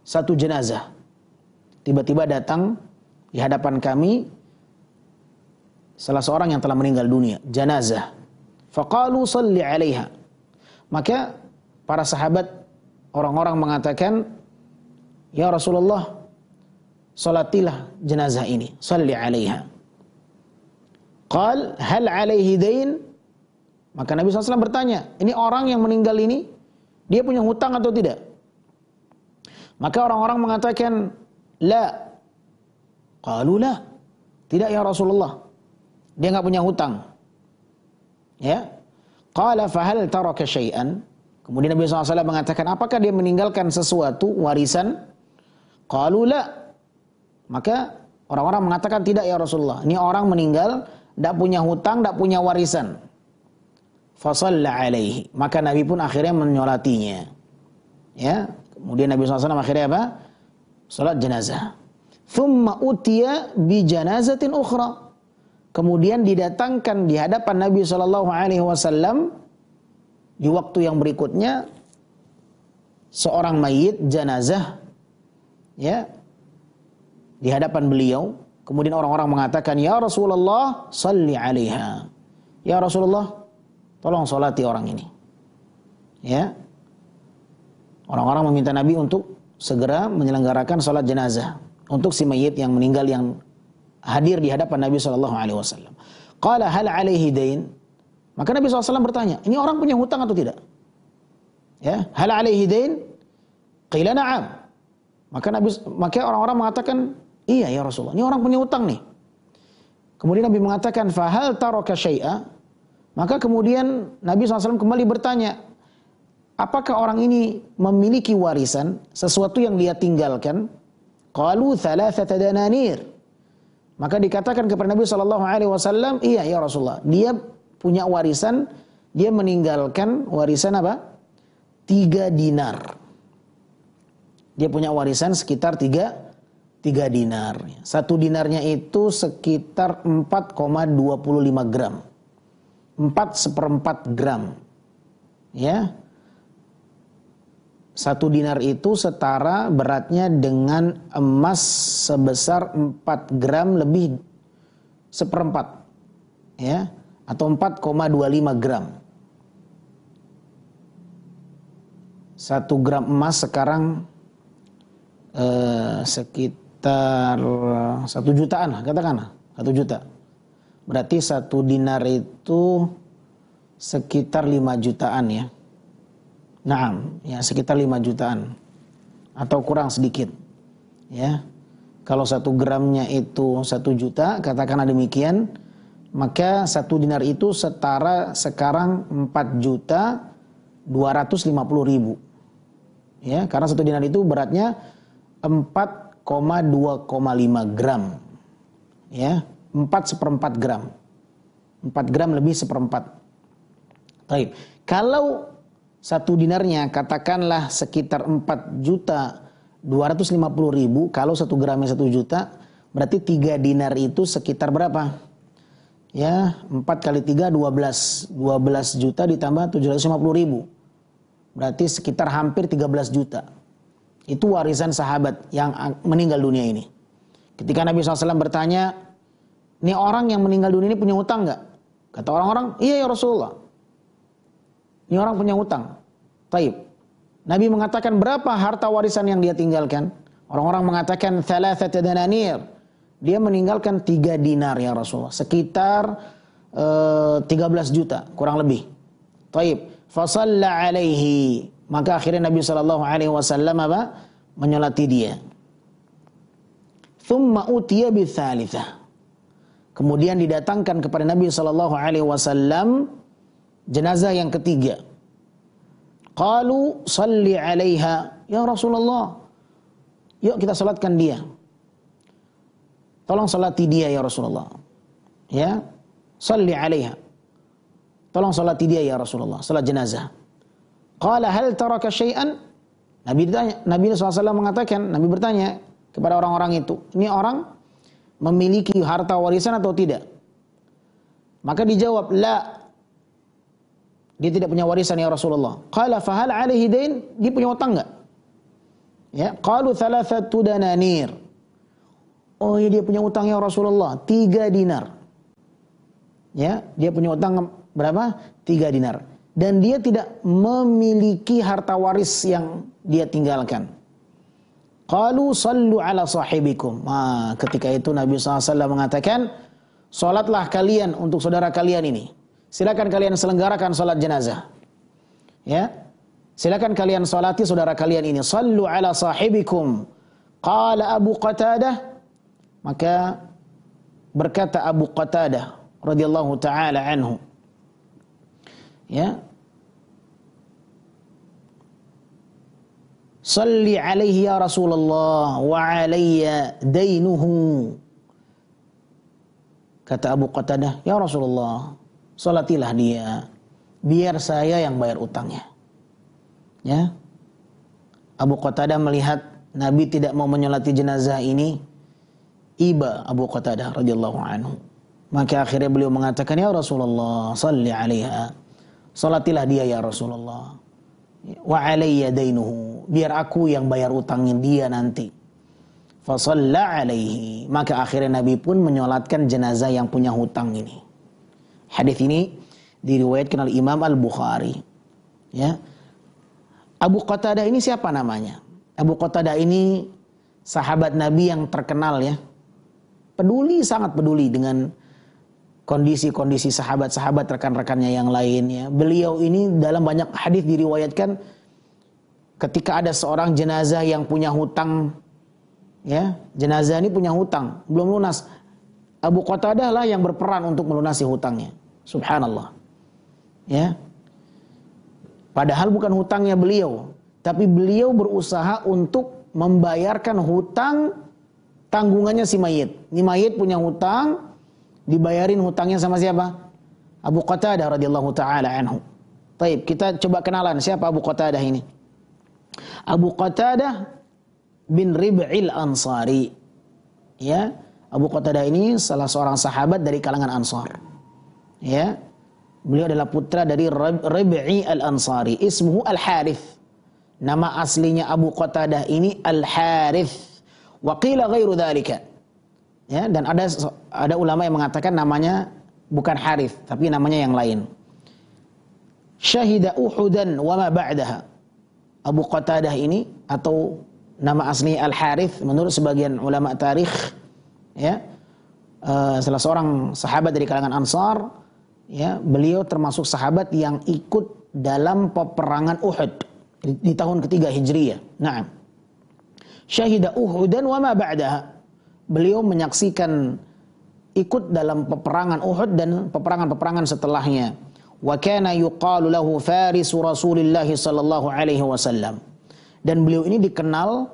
satu jenazah. Tiba-tiba datang di hadapan kami salah seorang yang telah meninggal dunia, jenazah. Faqalu salli alaiha. Maka para sahabat orang-orang mengatakan, "Ya Rasulullah, salatilah jenazah ini, salli alaiha." Qal hal alaihi dain? Maka Nabi SAW bertanya, ini orang yang meninggal ini, dia punya hutang atau tidak? Maka orang-orang mengatakan, La. kalulah, Tidak ya Rasulullah. Dia nggak punya hutang. Ya. Qala fahal taraka syai'an. Kemudian Nabi SAW mengatakan, apakah dia meninggalkan sesuatu, warisan? Kalulah, Maka orang-orang mengatakan, tidak ya Rasulullah. Ini orang meninggal, tidak punya hutang, tidak punya warisan. Fasalla alaihi. Maka Nabi pun akhirnya menyolatinya. Ya. Kemudian Nabi SAW akhirnya apa? Salat jenazah. Thumma utiya bi janazatin ukhra. Kemudian didatangkan di hadapan Nabi Shallallahu Alaihi Wasallam di waktu yang berikutnya seorang mayit jenazah ya di hadapan beliau kemudian orang-orang mengatakan ya Rasulullah salli alaiha ya Rasulullah Tolong solati orang ini. Ya. Orang-orang meminta Nabi untuk segera menyelenggarakan sholat jenazah untuk si mayit yang meninggal yang hadir di hadapan Nabi Shallallahu Alaihi Wasallam. Qala hal alaihi dain? Maka Nabi SAW bertanya, ini orang punya hutang atau tidak? Ya, hal alaihi dain? Qila na'am. Maka Nabi maka orang-orang mengatakan, iya ya Rasulullah, ini orang punya hutang nih. Kemudian Nabi mengatakan, fahal taraka syai'a? Maka kemudian Nabi SAW kembali bertanya, apakah orang ini memiliki warisan, sesuatu yang dia tinggalkan? Qalu thalathata dananir. Maka dikatakan kepada Nabi Shallallahu Alaihi Wasallam, iya ya Rasulullah, dia punya warisan, dia meninggalkan warisan apa? Tiga dinar. Dia punya warisan sekitar tiga, tiga dinar. Satu dinarnya itu sekitar 4,25 gram. 4 seperempat gram. Ya. Satu dinar itu setara beratnya dengan emas sebesar 4 gram lebih seperempat. Ya, atau 4,25 gram. Satu gram emas sekarang eh, sekitar eh, satu jutaan, katakanlah satu juta Berarti satu dinar itu sekitar lima jutaan ya. Nah, ya sekitar lima jutaan atau kurang sedikit. Ya. Kalau satu gramnya itu satu juta, katakanlah demikian, maka satu dinar itu setara sekarang empat juta dua ratus lima puluh ribu. Ya, karena satu dinar itu beratnya empat dua lima gram. Ya. 4 seperempat gram. 4 gram lebih seperempat. Baik. Kalau satu dinarnya katakanlah sekitar 4 juta 250 ribu, kalau satu gramnya 1 juta, berarti 3 dinar itu sekitar berapa? Ya, 4 kali 3 12. 12 juta ditambah 750 ribu. Berarti sekitar hampir 13 juta. Itu warisan sahabat yang meninggal dunia ini. Ketika Nabi SAW bertanya, ini orang yang meninggal dunia ini punya hutang nggak? Kata orang-orang, iya ya Rasulullah. Ini orang punya hutang. Taib. Nabi mengatakan berapa harta warisan yang dia tinggalkan? Orang-orang mengatakan thalathat dananir. Dia meninggalkan tiga dinar ya Rasulullah. Sekitar uh, eh, 13 juta kurang lebih. Taib. Fasalla alaihi. Maka akhirnya Nabi Shallallahu Alaihi Wasallam apa? Menyolati dia. Thumma utiya Kemudian didatangkan kepada Nabi Shallallahu Alaihi Wasallam jenazah yang ketiga. Qalu salli alaiha ya Rasulullah. Yuk kita salatkan dia. Tolong salati dia ya Rasulullah. Ya. Salli alaiha. Tolong salati dia ya Rasulullah. Salat jenazah. Qala hal taraka syai'an? Nabi ditanya, Alaihi Wasallam mengatakan, Nabi bertanya kepada orang-orang itu, ini orang memiliki harta warisan atau tidak? Maka dijawab, la. Dia tidak punya warisan ya Rasulullah. Qala fahal alaihi dain? Dia punya utang enggak? Ya, qalu thalathatu dananir. Oh, ya dia punya utang ya Rasulullah, tiga dinar. Ya, dia punya utang berapa? Tiga dinar. Dan dia tidak memiliki harta waris yang dia tinggalkan. Qalu sallu ala sahibikum. Nah, ketika itu Nabi SAW mengatakan, Sholatlah kalian untuk saudara kalian ini. Silakan kalian selenggarakan sholat jenazah. Ya, silakan kalian sholati saudara kalian ini. Sallu ala sahibikum. Qala Abu Qatadah. Maka berkata Abu Qatadah radhiyallahu taala anhu. Ya, Salli alaihi ya Rasulullah wa alayya dainuhu. Kata Abu Qatadah, ya Rasulullah, salatilah dia. Biar saya yang bayar utangnya. Ya. Abu Qatadah melihat Nabi tidak mau menyolati jenazah ini. Iba Abu Qatadah radhiyallahu anhu. Maka akhirnya beliau mengatakan, ya Rasulullah, salli alaiha. Salatilah dia ya Rasulullah wa alayya dainuhu biar aku yang bayar utangnya dia nanti fasalla alaihi maka akhirnya Nabi pun menyolatkan jenazah yang punya hutang ini hadis ini diriwayatkan oleh Imam Al Bukhari ya Abu Qatada ini siapa namanya Abu Qatada ini sahabat Nabi yang terkenal ya peduli sangat peduli dengan kondisi-kondisi sahabat-sahabat rekan-rekannya yang lain ya. Beliau ini dalam banyak hadis diriwayatkan ketika ada seorang jenazah yang punya hutang ya, jenazah ini punya hutang, belum lunas. Abu Qatadah lah yang berperan untuk melunasi hutangnya. Subhanallah. Ya. Padahal bukan hutangnya beliau, tapi beliau berusaha untuk membayarkan hutang tanggungannya si mayit. Ini mayit punya hutang, dibayarin hutangnya sama siapa? Abu Qatadah radhiyallahu taala anhu. Baik, kita coba kenalan siapa Abu Qatadah ini. Abu Qatadah bin Rib'il Ansari. Ya, Abu Qatadah ini salah seorang sahabat dari kalangan Ansar. Ya. Beliau adalah putra dari Rib'i Al-Ansari, ismuhu Al-Harith. Nama aslinya Abu Qatadah ini Al-Harith. Wa qila ghairu dhalika ya dan ada ada ulama yang mengatakan namanya bukan Harith tapi namanya yang lain syahida uhudan wa ma ba'daha Abu Qatadah ini atau nama asli Al Harith menurut sebagian ulama tarikh ya uh, salah seorang sahabat dari kalangan Ansar ya beliau termasuk sahabat yang ikut dalam peperangan Uhud di, di tahun ketiga Hijriah. Nah, syahida Uhudan wa ma ba'daha beliau menyaksikan ikut dalam peperangan Uhud dan peperangan-peperangan setelahnya. Wa kana yuqalu lahu Faris Rasulillah sallallahu alaihi wasallam. Dan beliau ini dikenal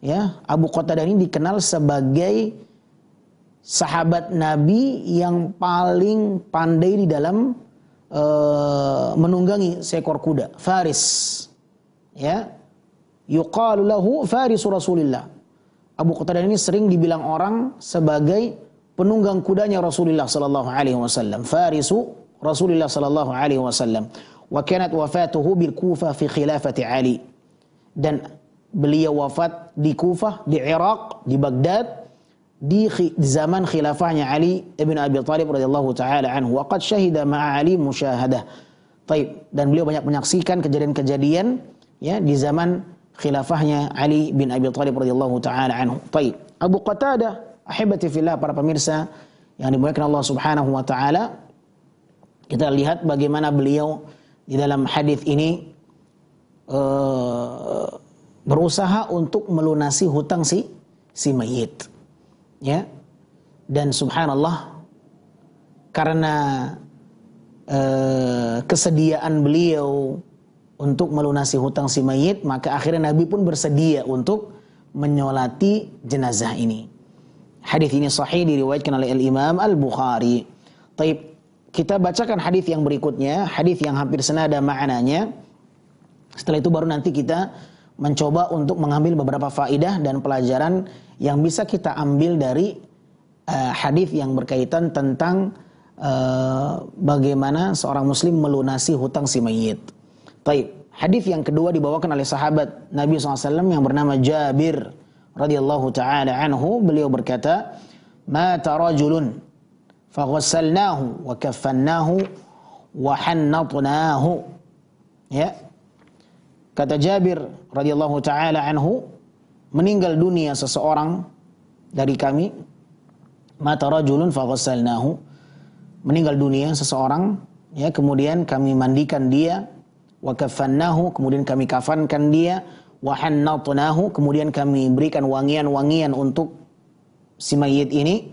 ya, Abu Qatadah ini dikenal sebagai sahabat Nabi yang paling pandai di dalam uh, menunggangi seekor kuda, faris. Ya. Yuqalu lahu Faris Rasulillah Abu Qatadah ini sering dibilang orang sebagai penunggang kudanya Rasulullah sallallahu alaihi wasallam, farisu Rasulullah sallallahu alaihi wasallam. Wa kanat wafatuhu bil Kufah fi khilafati Ali. Dan beliau wafat di Kufah, di Irak, di Baghdad di zaman khilafahnya Ali ibn Abi Thalib radhiyallahu taala anhu. Wa qad syahida ma'a Ali musyahadah. Baik, Dan beliau banyak menyaksikan kejadian-kejadian ya di zaman khilafahnya Ali bin Abi Thalib radhiyallahu taala anhu. Baik, Abu Qatadah, ahibati fillah para pemirsa yang dimuliakan Allah Subhanahu wa taala. Kita lihat bagaimana beliau di dalam hadis ini uh, berusaha untuk melunasi hutang si si mayit. Ya. Dan subhanallah karena uh, kesediaan beliau untuk melunasi hutang si mayit, maka akhirnya Nabi pun bersedia untuk menyolati jenazah ini. Hadis ini sahih diriwayatkan oleh Al Imam Al Bukhari. Taib, kita bacakan hadis yang berikutnya, hadis yang hampir senada maknanya. Setelah itu baru nanti kita mencoba untuk mengambil beberapa faidah dan pelajaran yang bisa kita ambil dari uh, hadis yang berkaitan tentang uh, bagaimana seorang muslim melunasi hutang si mayit. Taib. Hadis yang kedua dibawakan oleh sahabat Nabi SAW yang bernama Jabir radhiyallahu taala anhu. Beliau berkata, "Mata rajulun faghassalnahu wa kaffannahu wa hannatnahu." Ya. Kata Jabir radhiyallahu taala anhu, meninggal dunia seseorang dari kami, mata rajulun faghassalnahu. Meninggal dunia seseorang, ya kemudian kami mandikan dia wakafannahu kemudian kami kafankan dia wa kemudian kami berikan wangian-wangian untuk si mayit ini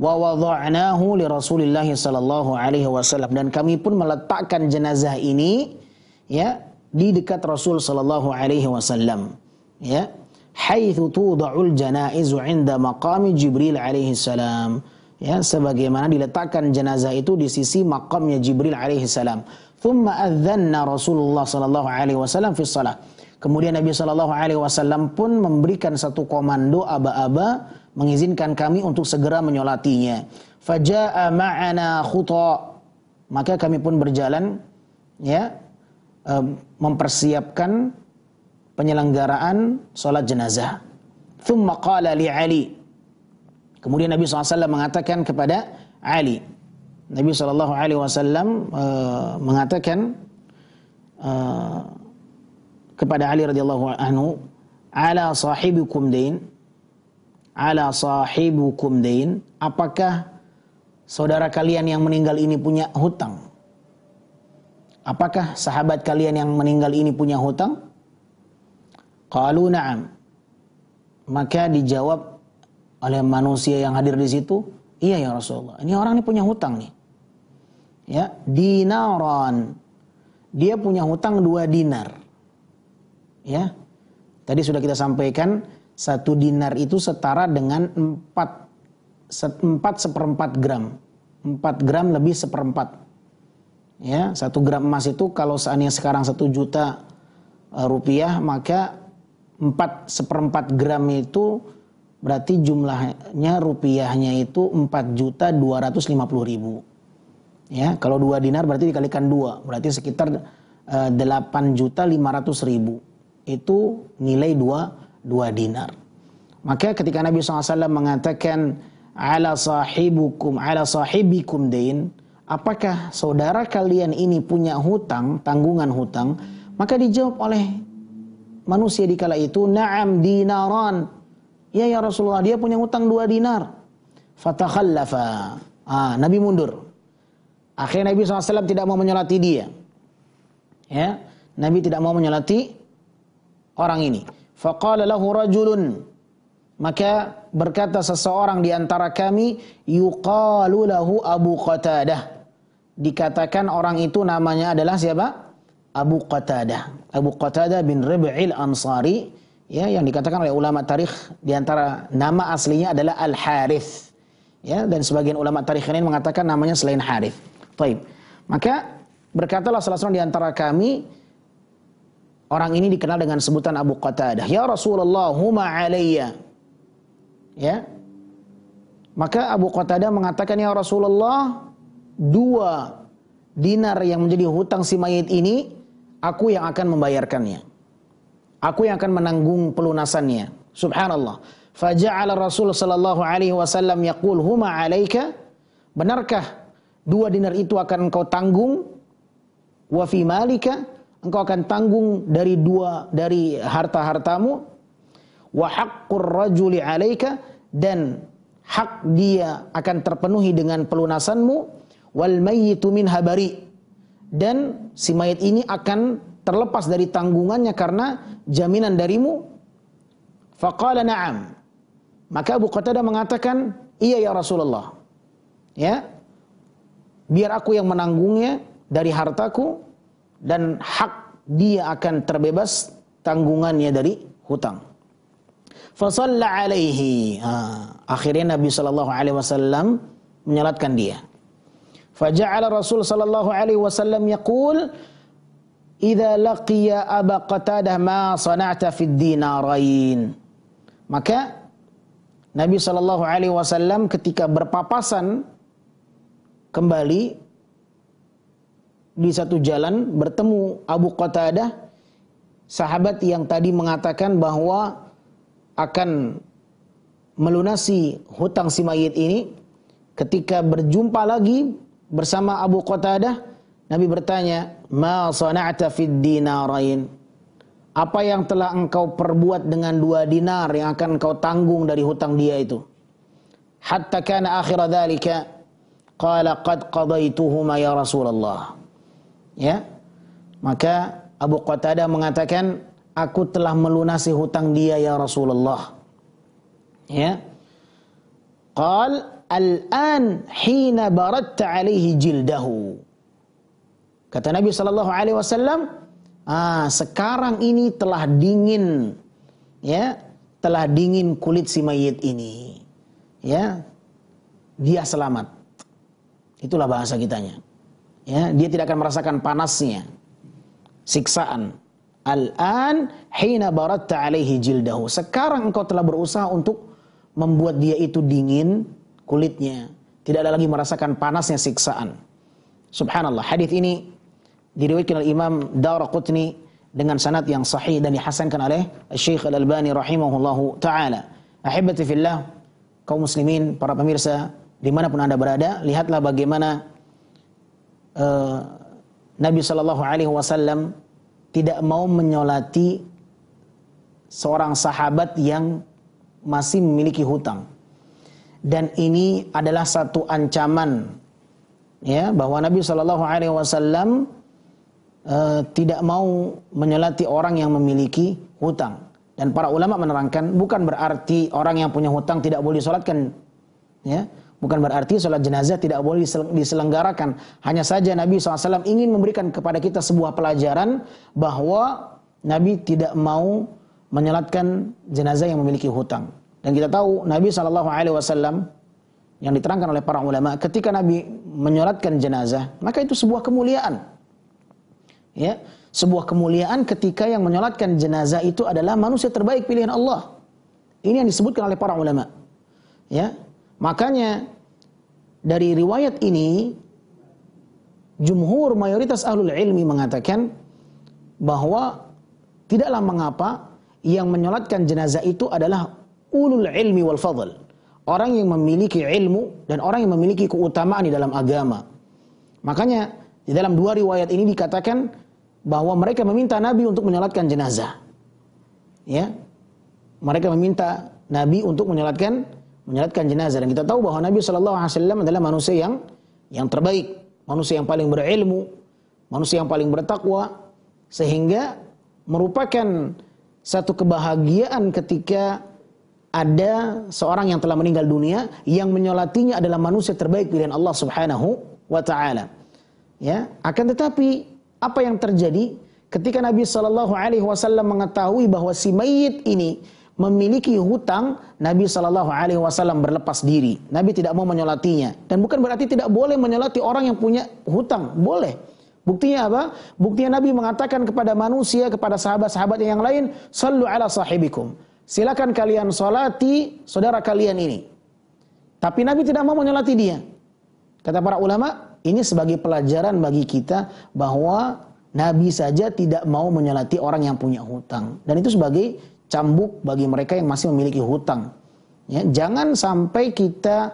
wa wada'nahu li Rasulillah sallallahu alaihi wasallam dan kami pun meletakkan jenazah ini ya di dekat Rasul sallallahu alaihi wasallam ya haitsu tuda'ul janaizu 'inda maqami Jibril alaihi salam ya sebagaimana diletakkan jenazah itu di sisi makamnya Jibril alaihi salam Thumma adzanna Rasulullah sallallahu alaihi wasallam fi shalah. Kemudian Nabi Sallallahu Alaihi Wasallam pun memberikan satu komando aba-aba mengizinkan kami untuk segera menyolatinya. Faja'a ma'ana khuta. Maka kami pun berjalan ya mempersiapkan penyelenggaraan sholat jenazah. Thumma qala li Ali. Kemudian Nabi SAW mengatakan kepada Ali, Nabi Shallallahu Alaihi Wasallam uh, mengatakan uh, kepada Ali radhiyallahu anhu, ala sahibukum dain, ala sahibukum dain, apakah saudara kalian yang meninggal ini punya hutang? Apakah sahabat kalian yang meninggal ini punya hutang? Qalu na'am. Maka dijawab oleh manusia yang hadir di situ, Iya ya Rasulullah. Ini orang ini punya hutang nih. Ya, dinaron. Dia punya hutang dua dinar. Ya. Tadi sudah kita sampaikan satu dinar itu setara dengan empat empat seperempat gram. Empat gram lebih seperempat. Ya, satu gram emas itu kalau seandainya sekarang satu juta eh, rupiah maka empat seperempat gram itu berarti jumlahnya rupiahnya itu 4 juta 250 ribu. Ya, kalau dua dinar berarti dikalikan dua, berarti sekitar eh, delapan 8 juta 500 ribu. Itu nilai dua, dua dinar. Maka ketika Nabi SAW mengatakan ala sahibukum ala sahibikum dain, apakah saudara kalian ini punya hutang, tanggungan hutang? Maka dijawab oleh manusia di kala itu, na'am dinaran, Ya ya Rasulullah, dia punya utang dua dinar. Fatakhallafa. Ah, Nabi mundur. Akhirnya Nabi SAW tidak mau menyolati dia. Ya, Nabi tidak mau menyolati orang ini. Faqala lahu rajulun. Maka berkata seseorang di antara kami, yuqalu Abu Qatadah. Dikatakan orang itu namanya adalah siapa? Abu Qatadah. Abu Qatadah bin Rib'il Ansari ya yang dikatakan oleh ulama tarikh diantara nama aslinya adalah al harith ya dan sebagian ulama tarikh lain mengatakan namanya selain harith taib maka berkatalah salah seorang diantara kami orang ini dikenal dengan sebutan Abu Qatadah ya Rasulullah huma alayya ya maka Abu Qatadah mengatakan ya Rasulullah dua dinar yang menjadi hutang si mayit ini aku yang akan membayarkannya Aku yang akan menanggung pelunasannya. Subhanallah. Faja'ala Rasul sallallahu alaihi wasallam yaqul huma alaika. Benarkah dua dinar itu akan engkau tanggung? Wa fi malika engkau akan tanggung dari dua dari harta-hartamu. Wa haqqur rajuli alaika dan hak dia akan terpenuhi dengan pelunasanmu wal mayyitu min habari dan si mayit ini akan terlepas dari tanggungannya karena jaminan darimu? Faqala na'am. Maka Abu Qatada mengatakan, "Iya ya Rasulullah." Ya. Biar aku yang menanggungnya dari hartaku dan hak dia akan terbebas tanggungannya dari hutang. Fasalla alaihi. Akhirnya Nabi Shallallahu alaihi wasallam menyalatkan dia. Faja'ala Rasul Shallallahu alaihi wasallam yaqul, idza laqiya Aba Qatadah ma sana'ta fid dinarain. Maka Nabi sallallahu alaihi wasallam ketika berpapasan kembali di satu jalan bertemu Abu Qatadah sahabat yang tadi mengatakan bahwa akan melunasi hutang si mayit ini ketika berjumpa lagi bersama Abu Qatadah Nabi bertanya, "Ma sana'ta fid dinarain?" Apa yang telah engkau perbuat dengan dua dinar yang akan engkau tanggung dari hutang dia itu? Hatta kana akhir dzalika qala qad qadaituhuma ya Rasulullah. Ya. Maka Abu Qatada mengatakan, "Aku telah melunasi hutang dia ya Rasulullah." Ya. Qal al-an hina baratta alaihi jildahu. Kata Nabi Shallallahu Alaihi Wasallam, ah sekarang ini telah dingin, ya telah dingin kulit si mayit ini, ya dia selamat. Itulah bahasa kitanya. Ya, dia tidak akan merasakan panasnya, siksaan. Al-an hina baratta alaihi jildahu. Sekarang engkau telah berusaha untuk membuat dia itu dingin kulitnya. Tidak ada lagi merasakan panasnya siksaan. Subhanallah, hadis ini diriwayatkan oleh Imam Daraqutni dengan sanad yang sahih dan dihasankan oleh Syekh Al-Albani rahimahullahu taala. Ahibati fillah, kaum muslimin, para pemirsa dimanapun anda berada, lihatlah bagaimana uh, Nabi Shallallahu Alaihi Wasallam tidak mau menyolati seorang sahabat yang masih memiliki hutang. Dan ini adalah satu ancaman ya bahwa Nabi Shallallahu Alaihi Wasallam Eh, tidak mau menyelati orang yang memiliki hutang. Dan para ulama menerangkan bukan berarti orang yang punya hutang tidak boleh disolatkan. Ya, bukan berarti sholat jenazah tidak boleh diselenggarakan. Hanya saja Nabi SAW ingin memberikan kepada kita sebuah pelajaran bahwa Nabi tidak mau menyelatkan jenazah yang memiliki hutang. Dan kita tahu Nabi SAW yang diterangkan oleh para ulama ketika Nabi menyolatkan jenazah maka itu sebuah kemuliaan ya sebuah kemuliaan ketika yang menyolatkan jenazah itu adalah manusia terbaik pilihan Allah. Ini yang disebutkan oleh para ulama. Ya. Makanya dari riwayat ini jumhur mayoritas ahlul ilmi mengatakan bahwa tidaklah mengapa yang menyolatkan jenazah itu adalah ulul ilmi wal fadl. Orang yang memiliki ilmu dan orang yang memiliki keutamaan di dalam agama. Makanya di dalam dua riwayat ini dikatakan bahwa mereka meminta Nabi untuk menyolatkan jenazah. Ya. Mereka meminta Nabi untuk menyolatkan menyolatkan jenazah dan kita tahu bahwa Nabi Shallallahu alaihi wasallam adalah manusia yang yang terbaik, manusia yang paling berilmu, manusia yang paling bertakwa sehingga merupakan satu kebahagiaan ketika ada seorang yang telah meninggal dunia yang menyolatinya adalah manusia terbaik pilihan Allah Subhanahu wa taala. Ya, akan tetapi apa yang terjadi ketika Nabi Shallallahu Alaihi Wasallam mengetahui bahwa si mayit ini memiliki hutang, Nabi Shallallahu Alaihi Wasallam berlepas diri. Nabi tidak mau menyolatinya. Dan bukan berarti tidak boleh menyolati orang yang punya hutang. Boleh. Buktinya apa? Buktinya Nabi mengatakan kepada manusia, kepada sahabat-sahabat yang lain, Sallu ala sahibikum. Silakan kalian solati saudara kalian ini. Tapi Nabi tidak mau menyolati dia. Kata para ulama, ini sebagai pelajaran bagi kita bahwa Nabi saja tidak mau menyalati orang yang punya hutang. Dan itu sebagai cambuk bagi mereka yang masih memiliki hutang. Ya, jangan sampai kita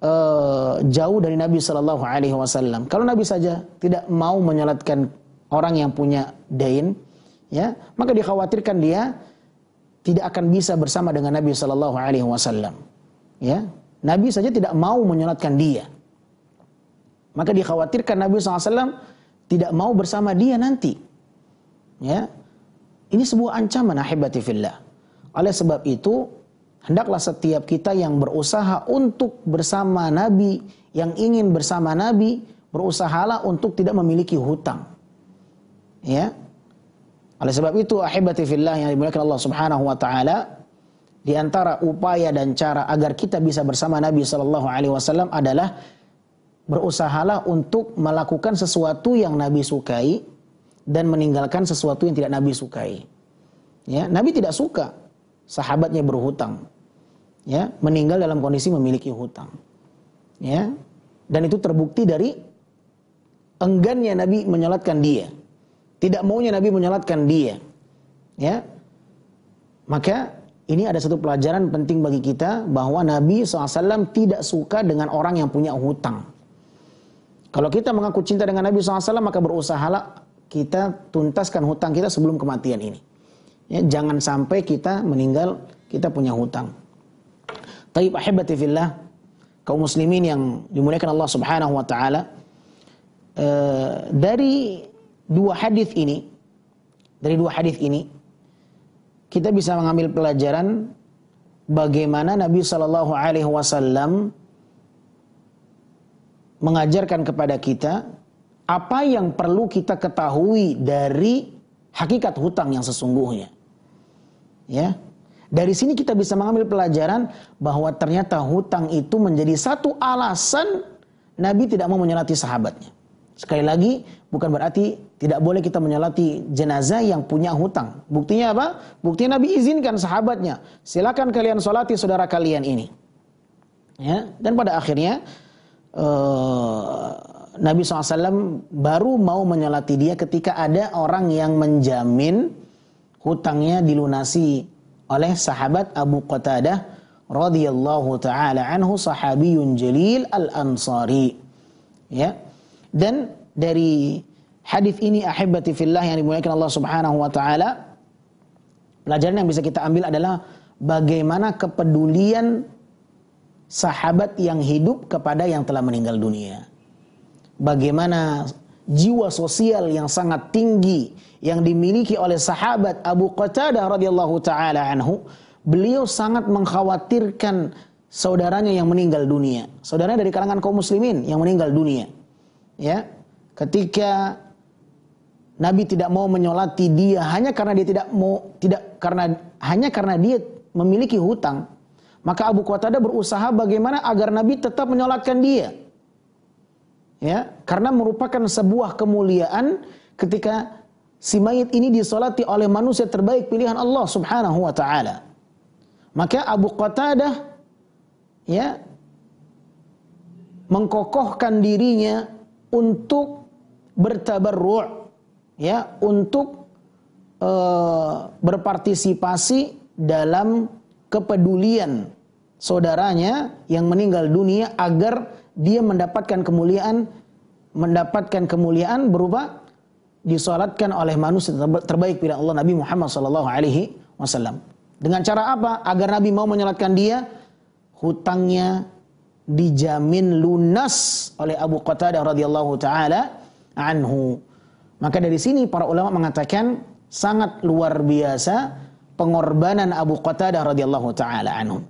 uh, jauh dari Nabi Shallallahu Alaihi Wasallam. Kalau Nabi saja tidak mau menyalatkan orang yang punya dain, ya maka dikhawatirkan dia tidak akan bisa bersama dengan Nabi Shallallahu Alaihi Wasallam. Ya, Nabi saja tidak mau menyalatkan dia. Maka dikhawatirkan Nabi SAW tidak mau bersama dia nanti. Ya, ini sebuah ancaman ahibati fillah. Oleh sebab itu, hendaklah setiap kita yang berusaha untuk bersama Nabi, yang ingin bersama Nabi, berusahalah untuk tidak memiliki hutang. Ya. Oleh sebab itu, ahibati fillah yang dimuliakan Allah Subhanahu wa taala, di antara upaya dan cara agar kita bisa bersama Nabi Shallallahu alaihi wasallam adalah berusahalah untuk melakukan sesuatu yang Nabi sukai dan meninggalkan sesuatu yang tidak Nabi sukai. Ya, Nabi tidak suka sahabatnya berhutang. Ya, meninggal dalam kondisi memiliki hutang. Ya. Dan itu terbukti dari enggannya Nabi menyolatkan dia. Tidak maunya Nabi menyolatkan dia. Ya. Maka ini ada satu pelajaran penting bagi kita bahwa Nabi SAW tidak suka dengan orang yang punya hutang. Kalau kita mengaku cinta dengan Nabi SAW, maka berusahalah kita tuntaskan hutang kita sebelum kematian ini. Ya, jangan sampai kita meninggal, kita punya hutang. Taib ahibati fillah, kaum muslimin yang dimuliakan Allah Subhanahu wa taala. Eh, dari dua hadis ini, dari dua hadis ini kita bisa mengambil pelajaran bagaimana Nabi Shallallahu alaihi wasallam mengajarkan kepada kita apa yang perlu kita ketahui dari hakikat hutang yang sesungguhnya. Ya. Dari sini kita bisa mengambil pelajaran bahwa ternyata hutang itu menjadi satu alasan Nabi tidak mau menyalati sahabatnya. Sekali lagi, bukan berarti tidak boleh kita menyalati jenazah yang punya hutang. Buktinya apa? bukti Nabi izinkan sahabatnya. Silakan kalian solati saudara kalian ini. Ya, dan pada akhirnya Eh, Nabi SAW baru mau menyolati dia ketika ada orang yang menjamin hutangnya dilunasi oleh sahabat Abu Qatadah radhiyallahu taala anhu sahabiyun jalil al-Ansari. Ya. Dan dari hadis ini ahibati fillah yang dimuliakan Allah Subhanahu wa taala pelajaran yang bisa kita ambil adalah bagaimana kepedulian sahabat yang hidup kepada yang telah meninggal dunia. Bagaimana jiwa sosial yang sangat tinggi yang dimiliki oleh sahabat Abu Qatadah radhiyallahu taala anhu, beliau sangat mengkhawatirkan saudaranya yang meninggal dunia. Saudaranya dari kalangan kaum muslimin yang meninggal dunia. Ya. Ketika Nabi tidak mau menyolati dia hanya karena dia tidak mau tidak karena hanya karena dia memiliki hutang maka Abu Qatada berusaha bagaimana agar Nabi tetap menyolatkan dia. Ya, karena merupakan sebuah kemuliaan ketika si mayit ini disolati oleh manusia terbaik pilihan Allah Subhanahu wa taala. Maka Abu Qatada ya mengkokohkan dirinya untuk bertabarru' ya untuk uh, berpartisipasi dalam kepedulian saudaranya yang meninggal dunia agar dia mendapatkan kemuliaan mendapatkan kemuliaan berupa disolatkan oleh manusia terbaik pada Allah Nabi Muhammad Sallallahu Alaihi Wasallam. Dengan cara apa? Agar Nabi mau menyolatkan dia, hutangnya dijamin lunas oleh Abu Qatadah radhiyallahu taala anhu. Maka dari sini para ulama mengatakan sangat luar biasa pengorbanan Abu Qatadah radhiyallahu taala anhu.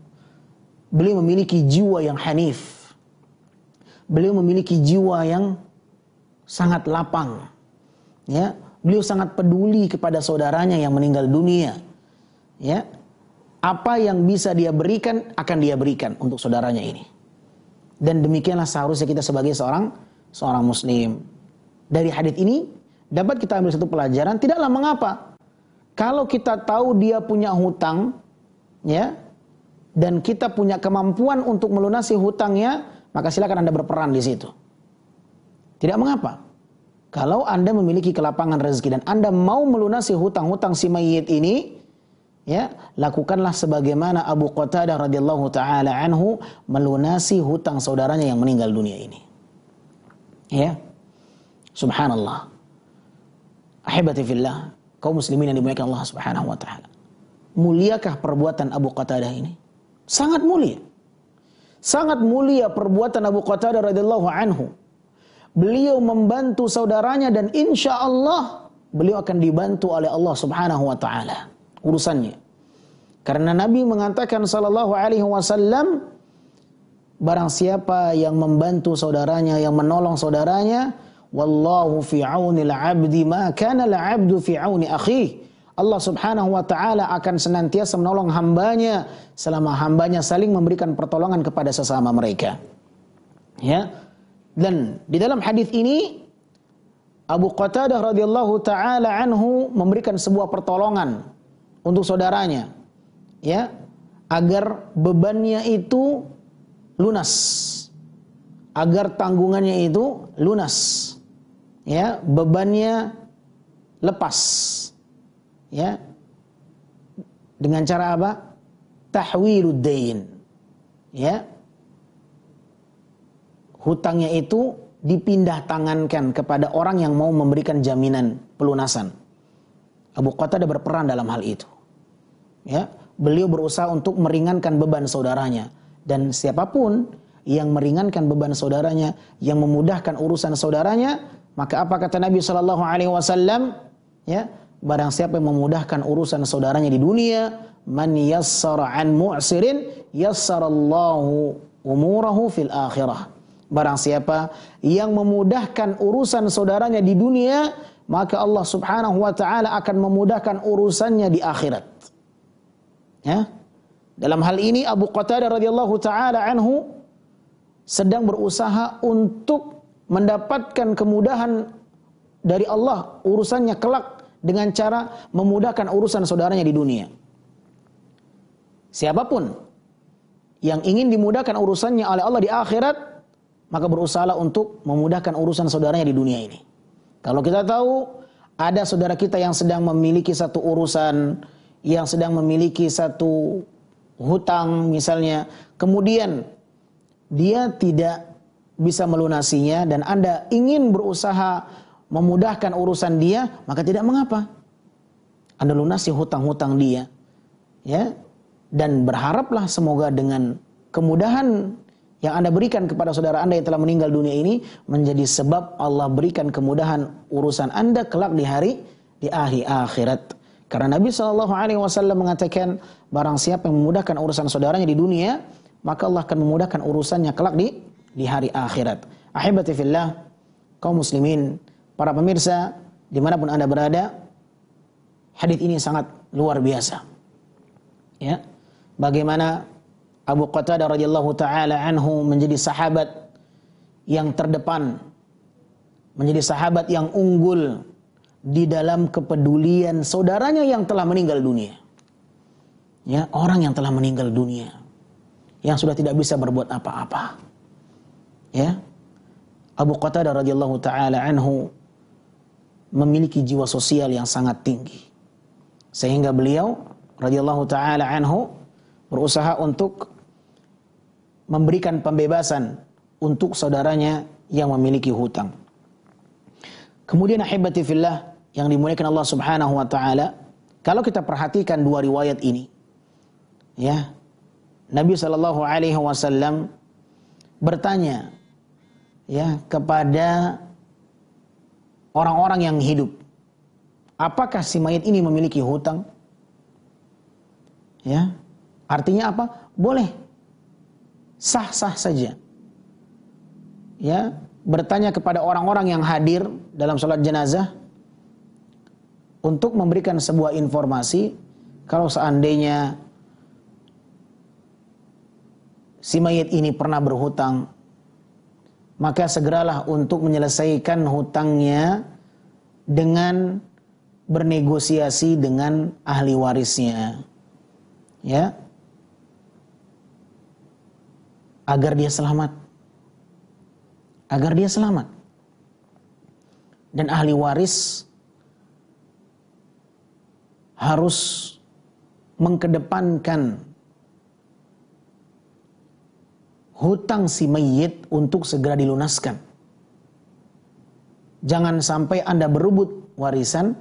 Beliau memiliki jiwa yang hanif. Beliau memiliki jiwa yang sangat lapang. Ya, beliau sangat peduli kepada saudaranya yang meninggal dunia. Ya. Apa yang bisa dia berikan akan dia berikan untuk saudaranya ini. Dan demikianlah seharusnya kita sebagai seorang seorang muslim. Dari hadis ini dapat kita ambil satu pelajaran tidaklah mengapa kalau kita tahu dia punya hutang, ya, dan kita punya kemampuan untuk melunasi hutangnya, maka silakan Anda berperan di situ. Tidak mengapa. Kalau Anda memiliki kelapangan rezeki dan Anda mau melunasi hutang-hutang si mayit ini, ya, lakukanlah sebagaimana Abu Qatadah radhiyallahu taala anhu melunasi hutang saudaranya yang meninggal dunia ini. Ya. Subhanallah. Ahibati fillah kaum muslimin yang dimuliakan Allah Subhanahu wa taala. Muliakah perbuatan Abu Qatadah ini? Sangat mulia. Sangat mulia perbuatan Abu Qatadah radhiyallahu anhu. Beliau membantu saudaranya dan insya Allah beliau akan dibantu oleh Allah Subhanahu wa taala urusannya. Karena Nabi mengatakan sallallahu alaihi wasallam barang siapa yang membantu saudaranya, yang menolong saudaranya, Wallahu fi auni al-'abdi ma kana al-'abdu fi auni akhi Allah Subhanahu wa taala akan senantiasa menolong hambanya selama hambanya saling memberikan pertolongan kepada sesama mereka. Ya. Dan di dalam hadis ini Abu Qatadah radhiyallahu taala anhu memberikan sebuah pertolongan untuk saudaranya. Ya, agar bebannya itu lunas. Agar tanggungannya itu lunas ya bebannya lepas ya dengan cara apa tahwilud ya hutangnya itu dipindah tangankan kepada orang yang mau memberikan jaminan pelunasan Abu ada berperan dalam hal itu ya beliau berusaha untuk meringankan beban saudaranya dan siapapun yang meringankan beban saudaranya, yang memudahkan urusan saudaranya, maka apa kata Nabi Shallallahu Alaihi Wasallam? Ya, barang siapa yang memudahkan urusan saudaranya di dunia, man yassara an mu'sirin yassarallahu umurahu fil akhirah. Barang siapa yang memudahkan urusan saudaranya di dunia, maka Allah Subhanahu wa taala akan memudahkan urusannya di akhirat. Ya. Dalam hal ini Abu Qatadah radhiyallahu taala anhu sedang berusaha untuk mendapatkan kemudahan dari Allah urusannya kelak dengan cara memudahkan urusan saudaranya di dunia. Siapapun yang ingin dimudahkan urusannya oleh Allah di akhirat, maka berusaha untuk memudahkan urusan saudaranya di dunia ini. Kalau kita tahu ada saudara kita yang sedang memiliki satu urusan, yang sedang memiliki satu hutang misalnya, kemudian dia tidak bisa melunasinya dan Anda ingin berusaha memudahkan urusan dia, maka tidak mengapa. Anda lunasi hutang-hutang dia. Ya. Dan berharaplah semoga dengan kemudahan yang Anda berikan kepada saudara Anda yang telah meninggal dunia ini menjadi sebab Allah berikan kemudahan urusan Anda kelak di hari di akhir akhirat. Karena Nabi Shallallahu Alaihi Wasallam mengatakan barang siapa yang memudahkan urusan saudaranya di dunia, maka Allah akan memudahkan urusannya kelak di di hari akhirat. Ahibati fillah, kaum muslimin, para pemirsa, dimanapun Anda berada, hadis ini sangat luar biasa. Ya, bagaimana Abu Qatadah radhiyallahu taala anhu menjadi sahabat yang terdepan, menjadi sahabat yang unggul di dalam kepedulian saudaranya yang telah meninggal dunia. Ya, orang yang telah meninggal dunia yang sudah tidak bisa berbuat apa-apa ya Abu Qatadah radhiyallahu taala anhu memiliki jiwa sosial yang sangat tinggi sehingga beliau radhiyallahu taala anhu berusaha untuk memberikan pembebasan untuk saudaranya yang memiliki hutang. Kemudian ahibati fillah yang dimuliakan Allah Subhanahu wa taala, kalau kita perhatikan dua riwayat ini, ya. Nabi sallallahu alaihi wasallam bertanya ya kepada orang-orang yang hidup. Apakah si mayat ini memiliki hutang? Ya. Artinya apa? Boleh. Sah-sah saja. Ya, bertanya kepada orang-orang yang hadir dalam sholat jenazah untuk memberikan sebuah informasi kalau seandainya si mayat ini pernah berhutang maka segeralah untuk menyelesaikan hutangnya dengan bernegosiasi dengan ahli warisnya. Ya. Agar dia selamat. Agar dia selamat. Dan ahli waris harus mengkedepankan hutang si mayit untuk segera dilunaskan. Jangan sampai Anda berebut warisan,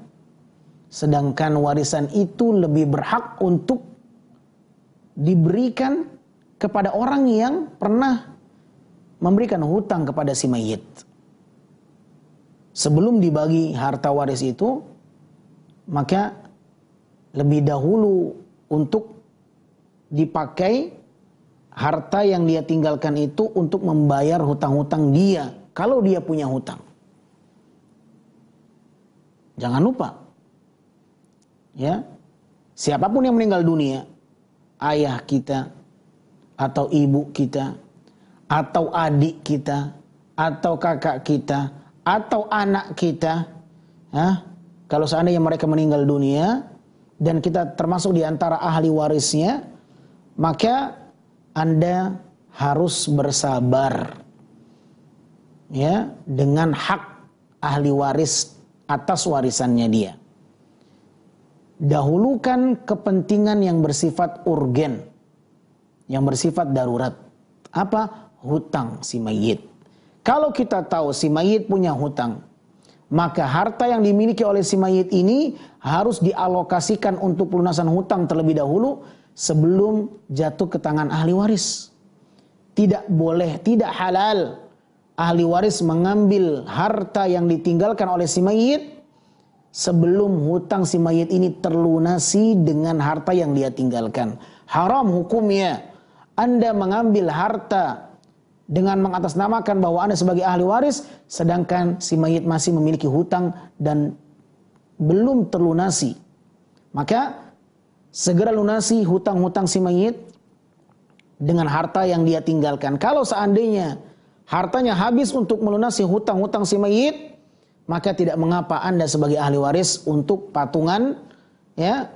sedangkan warisan itu lebih berhak untuk diberikan kepada orang yang pernah memberikan hutang kepada si mayit. Sebelum dibagi harta waris itu, maka lebih dahulu untuk dipakai harta yang dia tinggalkan itu untuk membayar hutang-hutang dia kalau dia punya hutang. Jangan lupa. Ya. Siapapun yang meninggal dunia, ayah kita atau ibu kita atau adik kita atau kakak kita atau anak kita, ya, kalau seandainya mereka meninggal dunia dan kita termasuk di antara ahli warisnya, maka anda harus bersabar ya dengan hak ahli waris atas warisannya dia. Dahulukan kepentingan yang bersifat urgen, yang bersifat darurat. Apa? Hutang si mayit. Kalau kita tahu si mayit punya hutang, maka harta yang dimiliki oleh si mayit ini harus dialokasikan untuk pelunasan hutang terlebih dahulu sebelum jatuh ke tangan ahli waris. Tidak boleh, tidak halal ahli waris mengambil harta yang ditinggalkan oleh si mayit sebelum hutang si mayit ini terlunasi dengan harta yang dia tinggalkan. Haram hukumnya. Anda mengambil harta dengan mengatasnamakan bahwa Anda sebagai ahli waris sedangkan si mayit masih memiliki hutang dan belum terlunasi. Maka segera lunasi hutang-hutang si mayit dengan harta yang dia tinggalkan. Kalau seandainya hartanya habis untuk melunasi hutang-hutang si mayit, maka tidak mengapa Anda sebagai ahli waris untuk patungan ya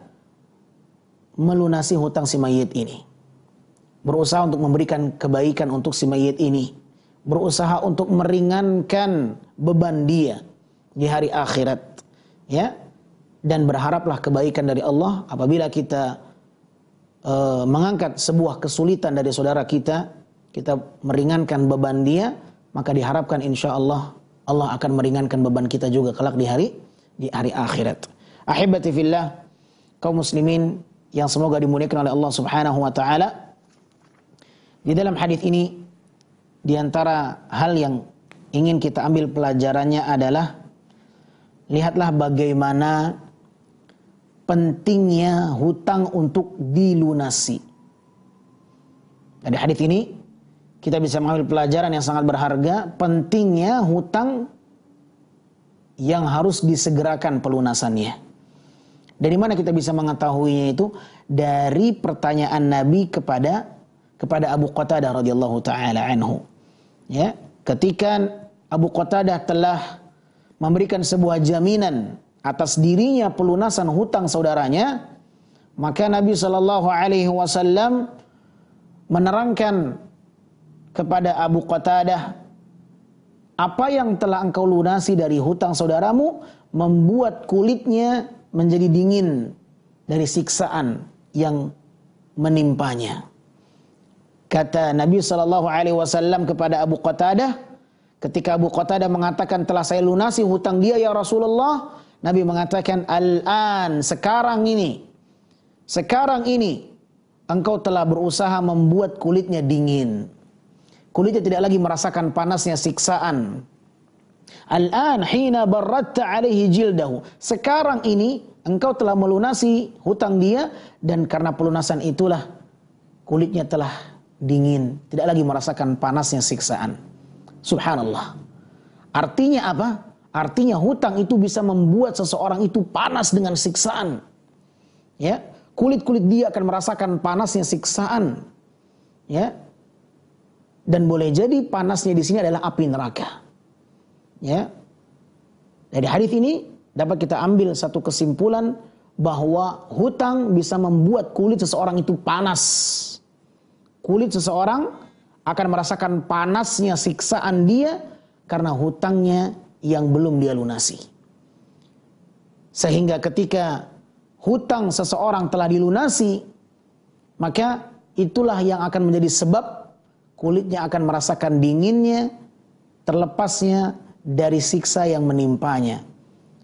melunasi hutang si mayit ini. Berusaha untuk memberikan kebaikan untuk si mayit ini. Berusaha untuk meringankan beban dia di hari akhirat. Ya, dan berharaplah kebaikan dari Allah apabila kita e, mengangkat sebuah kesulitan dari saudara kita kita meringankan beban dia maka diharapkan insya Allah Allah akan meringankan beban kita juga kelak di hari di hari akhirat ahibati fillah kaum muslimin yang semoga dimuliakan oleh Allah Subhanahu wa taala di dalam hadis ini di antara hal yang ingin kita ambil pelajarannya adalah lihatlah bagaimana pentingnya hutang untuk dilunasi. Dari hadis ini kita bisa mengambil pelajaran yang sangat berharga, pentingnya hutang yang harus disegerakan pelunasannya. Dari mana kita bisa mengetahuinya itu? Dari pertanyaan Nabi kepada kepada Abu Qatadah radhiyallahu taala anhu. Ya, ketika Abu Qatadah telah memberikan sebuah jaminan atas dirinya pelunasan hutang saudaranya, maka Nabi Shallallahu Alaihi Wasallam menerangkan kepada Abu Qatadah apa yang telah engkau lunasi dari hutang saudaramu membuat kulitnya menjadi dingin dari siksaan yang menimpanya. Kata Nabi Shallallahu Alaihi Wasallam kepada Abu Qatadah, ketika Abu Qatadah mengatakan telah saya lunasi hutang dia ya Rasulullah, Nabi mengatakan al-an sekarang ini. Sekarang ini engkau telah berusaha membuat kulitnya dingin. Kulitnya tidak lagi merasakan panasnya siksaan. Al-an hina baratta alaihi jildahu. Sekarang ini engkau telah melunasi hutang dia dan karena pelunasan itulah kulitnya telah dingin, tidak lagi merasakan panasnya siksaan. Subhanallah. Artinya apa? Artinya hutang itu bisa membuat seseorang itu panas dengan siksaan. Ya, kulit-kulit dia akan merasakan panasnya siksaan. Ya. Dan boleh jadi panasnya di sini adalah api neraka. Ya. Dari hadis ini dapat kita ambil satu kesimpulan bahwa hutang bisa membuat kulit seseorang itu panas. Kulit seseorang akan merasakan panasnya siksaan dia karena hutangnya yang belum dia lunasi. Sehingga ketika hutang seseorang telah dilunasi, maka itulah yang akan menjadi sebab kulitnya akan merasakan dinginnya, terlepasnya dari siksa yang menimpanya.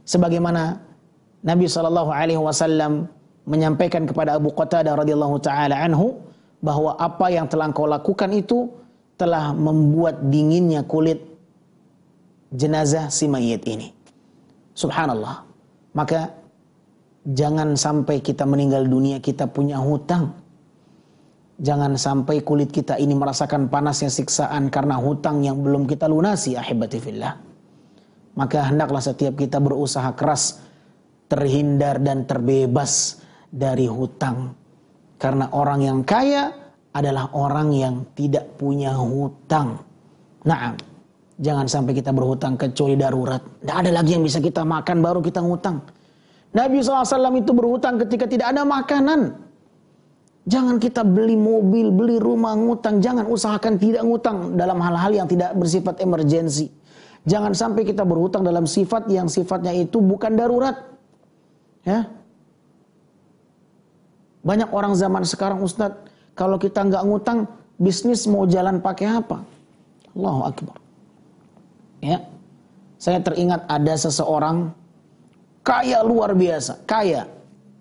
Sebagaimana Nabi Shallallahu Alaihi Wasallam menyampaikan kepada Abu Qatadah radhiyallahu taala anhu bahwa apa yang telah kau lakukan itu telah membuat dinginnya kulit jenazah si mayit ini. Subhanallah. Maka jangan sampai kita meninggal dunia kita punya hutang. Jangan sampai kulit kita ini merasakan panasnya siksaan karena hutang yang belum kita lunasi Ahibatifillah. Maka hendaklah setiap kita berusaha keras terhindar dan terbebas dari hutang. Karena orang yang kaya adalah orang yang tidak punya hutang. Naam. Jangan sampai kita berhutang kecuali darurat. Tidak ada lagi yang bisa kita makan baru kita ngutang. Nabi SAW itu berhutang ketika tidak ada makanan. Jangan kita beli mobil, beli rumah, ngutang. Jangan usahakan tidak ngutang dalam hal-hal yang tidak bersifat emergensi. Jangan sampai kita berhutang dalam sifat yang sifatnya itu bukan darurat. Ya. Banyak orang zaman sekarang Ustadz, kalau kita nggak ngutang, bisnis mau jalan pakai apa? Allahu Akbar ya saya teringat ada seseorang kaya luar biasa, kaya.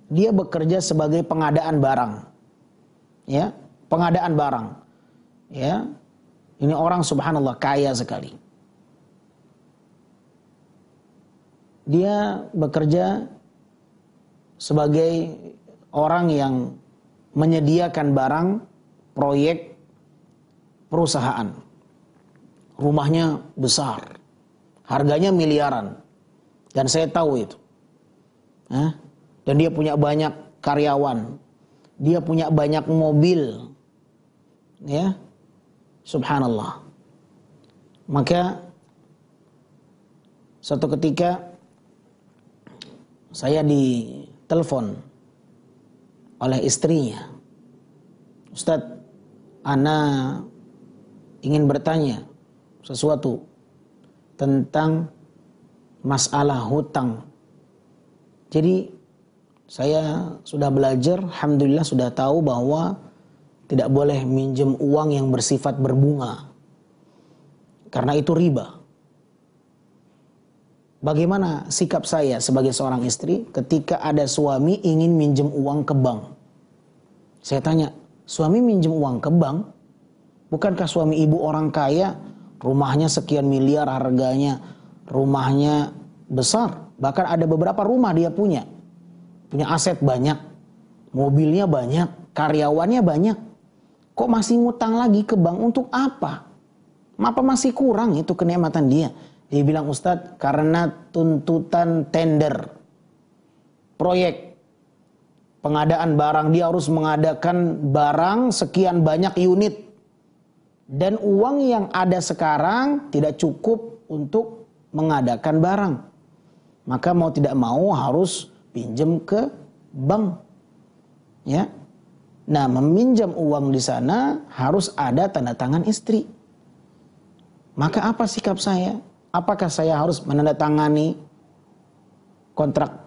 Dia bekerja sebagai pengadaan barang. Ya, pengadaan barang. Ya. Ini orang subhanallah kaya sekali. Dia bekerja sebagai orang yang menyediakan barang proyek perusahaan rumahnya besar, harganya miliaran, dan saya tahu itu. Hah? Dan dia punya banyak karyawan, dia punya banyak mobil, ya, subhanallah. Maka satu ketika saya ditelepon oleh istrinya, Ustadz, Ana ingin bertanya, sesuatu tentang masalah hutang. Jadi saya sudah belajar, alhamdulillah sudah tahu bahwa tidak boleh minjem uang yang bersifat berbunga. Karena itu riba. Bagaimana sikap saya sebagai seorang istri ketika ada suami ingin minjem uang ke bank? Saya tanya, suami minjem uang ke bank? Bukankah suami ibu orang kaya rumahnya sekian miliar harganya, rumahnya besar, bahkan ada beberapa rumah dia punya, punya aset banyak, mobilnya banyak, karyawannya banyak, kok masih ngutang lagi ke bank untuk apa? Apa masih kurang itu kenikmatan dia? Dia bilang Ustadz karena tuntutan tender proyek pengadaan barang dia harus mengadakan barang sekian banyak unit dan uang yang ada sekarang tidak cukup untuk mengadakan barang. Maka mau tidak mau harus pinjam ke bank. Ya. Nah, meminjam uang di sana harus ada tanda tangan istri. Maka apa sikap saya? Apakah saya harus menandatangani kontrak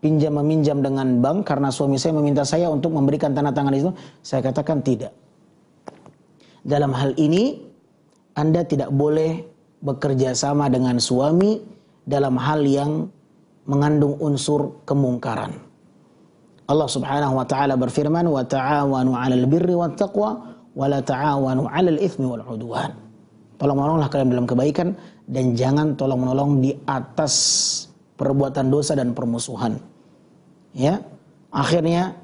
pinjam meminjam dengan bank karena suami saya meminta saya untuk memberikan tanda tangan itu? Saya katakan tidak. Dalam hal ini, Anda tidak boleh bekerja sama dengan suami dalam hal yang mengandung unsur kemungkaran. Allah Subhanahu wa taala berfirman, "Wa ta'awanu 'alal birri wat taqwa wa la ta'awanu 'alal itsmi wal 'udwan." Tolong menolonglah kalian dalam kebaikan dan jangan tolong menolong di atas perbuatan dosa dan permusuhan. Ya. Akhirnya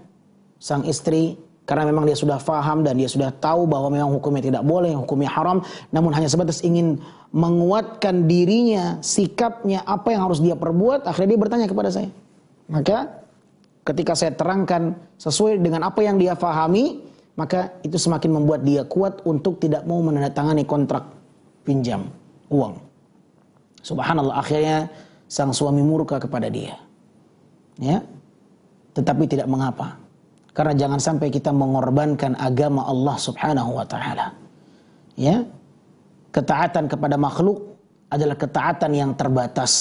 sang istri karena memang dia sudah faham dan dia sudah tahu bahwa memang hukumnya tidak boleh, hukumnya haram, namun hanya sebatas ingin menguatkan dirinya, sikapnya, apa yang harus dia perbuat, akhirnya dia bertanya kepada saya. Maka ketika saya terangkan sesuai dengan apa yang dia fahami, maka itu semakin membuat dia kuat untuk tidak mau menandatangani kontrak pinjam uang. Subhanallah, akhirnya sang suami murka kepada dia. Ya. Tetapi tidak mengapa karena jangan sampai kita mengorbankan agama Allah Subhanahu wa taala. Ya. Ketaatan kepada makhluk adalah ketaatan yang terbatas.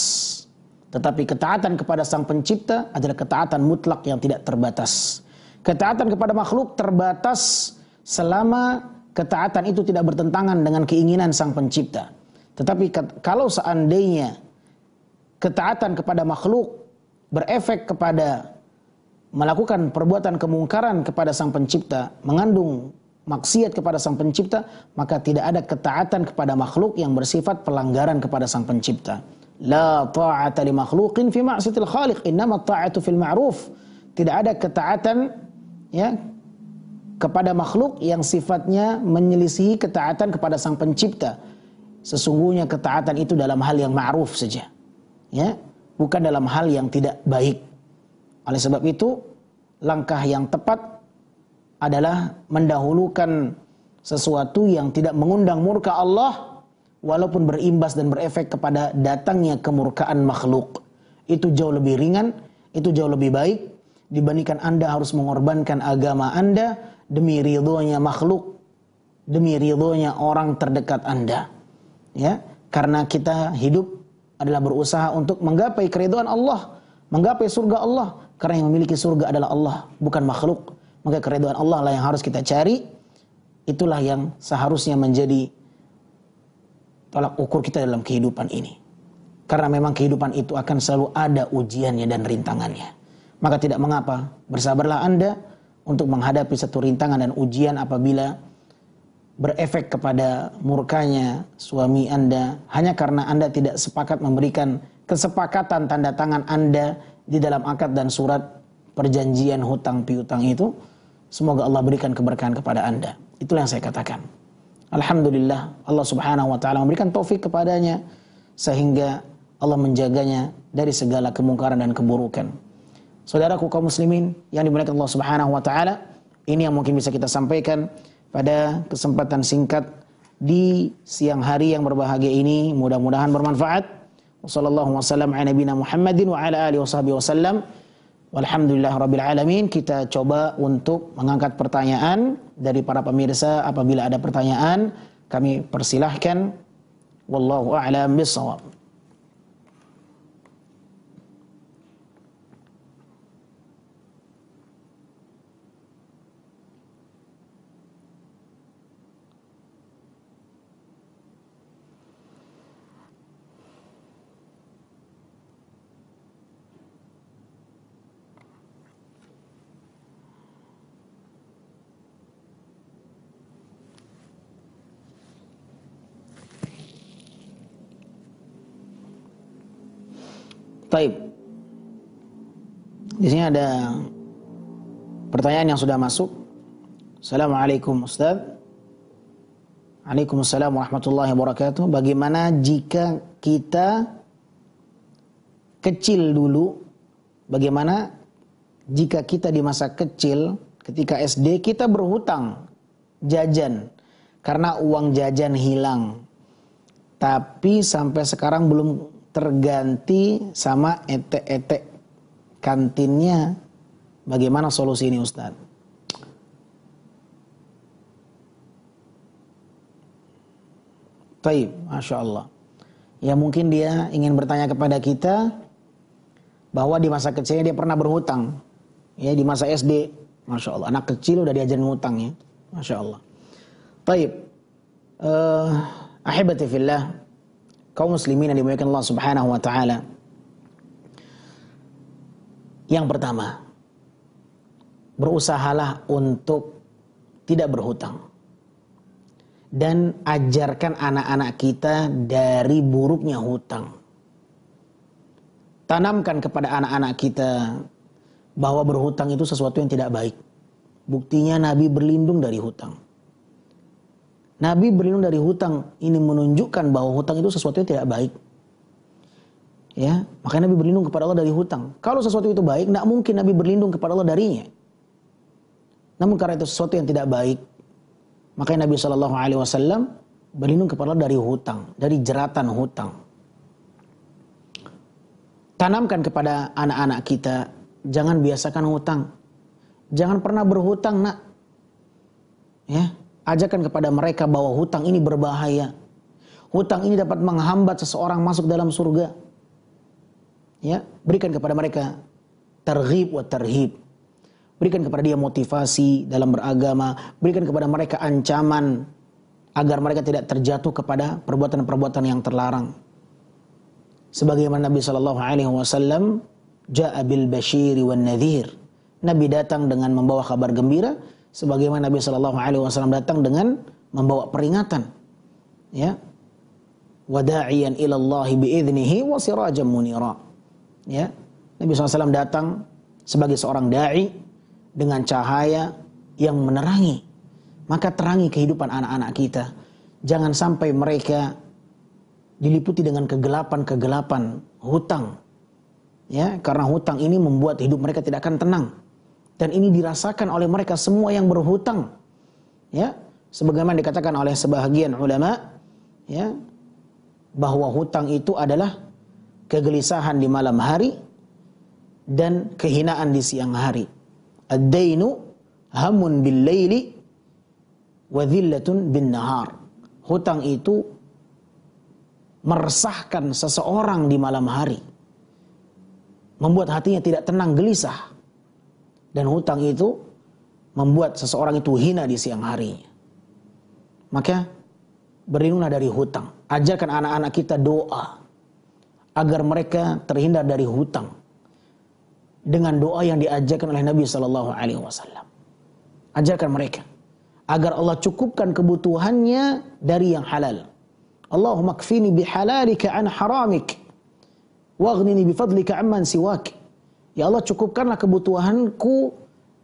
Tetapi ketaatan kepada Sang Pencipta adalah ketaatan mutlak yang tidak terbatas. Ketaatan kepada makhluk terbatas selama ketaatan itu tidak bertentangan dengan keinginan Sang Pencipta. Tetapi kalau seandainya ketaatan kepada makhluk berefek kepada melakukan perbuatan kemungkaran kepada sang pencipta, mengandung maksiat kepada sang pencipta, maka tidak ada ketaatan kepada makhluk yang bersifat pelanggaran kepada sang pencipta. La ta'ata li makhluqin fi ma'siyatil khaliq, innama ta'atu fil ma'ruf. Tidak ada ketaatan ya kepada makhluk yang sifatnya menyelisihi ketaatan kepada sang pencipta. Sesungguhnya ketaatan itu dalam hal yang ma'ruf saja. Ya, bukan dalam hal yang tidak baik. Oleh sebab itu, langkah yang tepat adalah mendahulukan sesuatu yang tidak mengundang murka Allah walaupun berimbas dan berefek kepada datangnya kemurkaan makhluk. Itu jauh lebih ringan, itu jauh lebih baik dibandingkan Anda harus mengorbankan agama Anda demi ridhonya makhluk, demi ridhonya orang terdekat Anda. Ya, karena kita hidup adalah berusaha untuk menggapai keridhaan Allah, menggapai surga Allah, karena yang memiliki surga adalah Allah, bukan makhluk. Maka keriduan Allah lah yang harus kita cari. Itulah yang seharusnya menjadi tolak ukur kita dalam kehidupan ini. Karena memang kehidupan itu akan selalu ada ujiannya dan rintangannya. Maka tidak mengapa, bersabarlah Anda untuk menghadapi satu rintangan dan ujian apabila berefek kepada murkanya suami Anda hanya karena Anda tidak sepakat memberikan kesepakatan tanda tangan Anda di dalam akad dan surat perjanjian hutang piutang itu. Semoga Allah berikan keberkahan kepada Anda. Itulah yang saya katakan. Alhamdulillah Allah Subhanahu wa taala memberikan taufik kepadanya sehingga Allah menjaganya dari segala kemungkaran dan keburukan. Saudaraku kaum muslimin yang dimuliakan Allah Subhanahu wa taala, ini yang mungkin bisa kita sampaikan pada kesempatan singkat di siang hari yang berbahagia ini. Mudah-mudahan bermanfaat. Wassallallahu wasallam ala nabiyina Muhammadin wa ala alihi washabihi wasallam. Alhamdulillah rabbil alamin. Kita coba untuk mengangkat pertanyaan dari para pemirsa apabila ada pertanyaan kami persilahkan. Wallahu a'lam Taib. Di sini ada pertanyaan yang sudah masuk. Assalamualaikum Ustaz. Waalaikumsalam warahmatullahi wabarakatuh. Bagaimana jika kita kecil dulu? Bagaimana jika kita di masa kecil ketika SD kita berhutang jajan karena uang jajan hilang. Tapi sampai sekarang belum terganti sama etek-etek kantinnya. Bagaimana solusi ini Ustaz? Taib, Masya Allah. Ya mungkin dia ingin bertanya kepada kita bahwa di masa kecilnya dia pernah berhutang. Ya di masa SD, Masya Allah. Anak kecil udah diajarin hutang ya. Masya Allah. Taib. Uh, Ahibati fillah kaum muslimin yang dimuliakan Allah Subhanahu wa taala. Yang pertama, berusahalah untuk tidak berhutang. Dan ajarkan anak-anak kita dari buruknya hutang. Tanamkan kepada anak-anak kita bahwa berhutang itu sesuatu yang tidak baik. Buktinya Nabi berlindung dari hutang. Nabi berlindung dari hutang. Ini menunjukkan bahwa hutang itu sesuatu yang tidak baik. Ya, makanya Nabi berlindung kepada Allah dari hutang. Kalau sesuatu itu baik, tidak mungkin Nabi berlindung kepada Allah darinya. Namun karena itu sesuatu yang tidak baik, makanya Nabi Shallallahu Alaihi Wasallam berlindung kepada Allah dari hutang, dari jeratan hutang. Tanamkan kepada anak-anak kita, jangan biasakan hutang. Jangan pernah berhutang, nak. Ya, ajakan kepada mereka bahwa hutang ini berbahaya. Hutang ini dapat menghambat seseorang masuk dalam surga. Ya, berikan kepada mereka terhib wa terhib. Berikan kepada dia motivasi dalam beragama, berikan kepada mereka ancaman agar mereka tidak terjatuh kepada perbuatan-perbuatan yang terlarang. Sebagaimana Nabi Shallallahu alaihi wasallam ja'a bil basyiri wan nadhir. Nabi datang dengan membawa kabar gembira sebagaimana Nabi Shallallahu Alaihi Wasallam datang dengan membawa peringatan, ya, wada'iyan ilallahi biidnihi wa sirajam munira. Ya, Nabi SAW datang sebagai seorang da'i dengan cahaya yang menerangi. Maka terangi kehidupan anak-anak kita. Jangan sampai mereka diliputi dengan kegelapan-kegelapan hutang. Ya, karena hutang ini membuat hidup mereka tidak akan tenang dan ini dirasakan oleh mereka semua yang berhutang ya sebagaimana dikatakan oleh sebahagian ulama ya bahwa hutang itu adalah kegelisahan di malam hari dan kehinaan di siang hari ad-dainu hamun bil laili wa dhillatun bin nahar hutang itu meresahkan seseorang di malam hari membuat hatinya tidak tenang gelisah dan hutang itu membuat seseorang itu hina di siang hari. Maka berlindunglah dari hutang. Ajarkan anak-anak kita doa agar mereka terhindar dari hutang dengan doa yang diajarkan oleh Nabi Shallallahu Alaihi Wasallam. Ajarkan mereka agar Allah cukupkan kebutuhannya dari yang halal. Allahumma kfini bihalalika an haramik waghnini bifadlika amman siwak. Ya Allah cukupkanlah kebutuhanku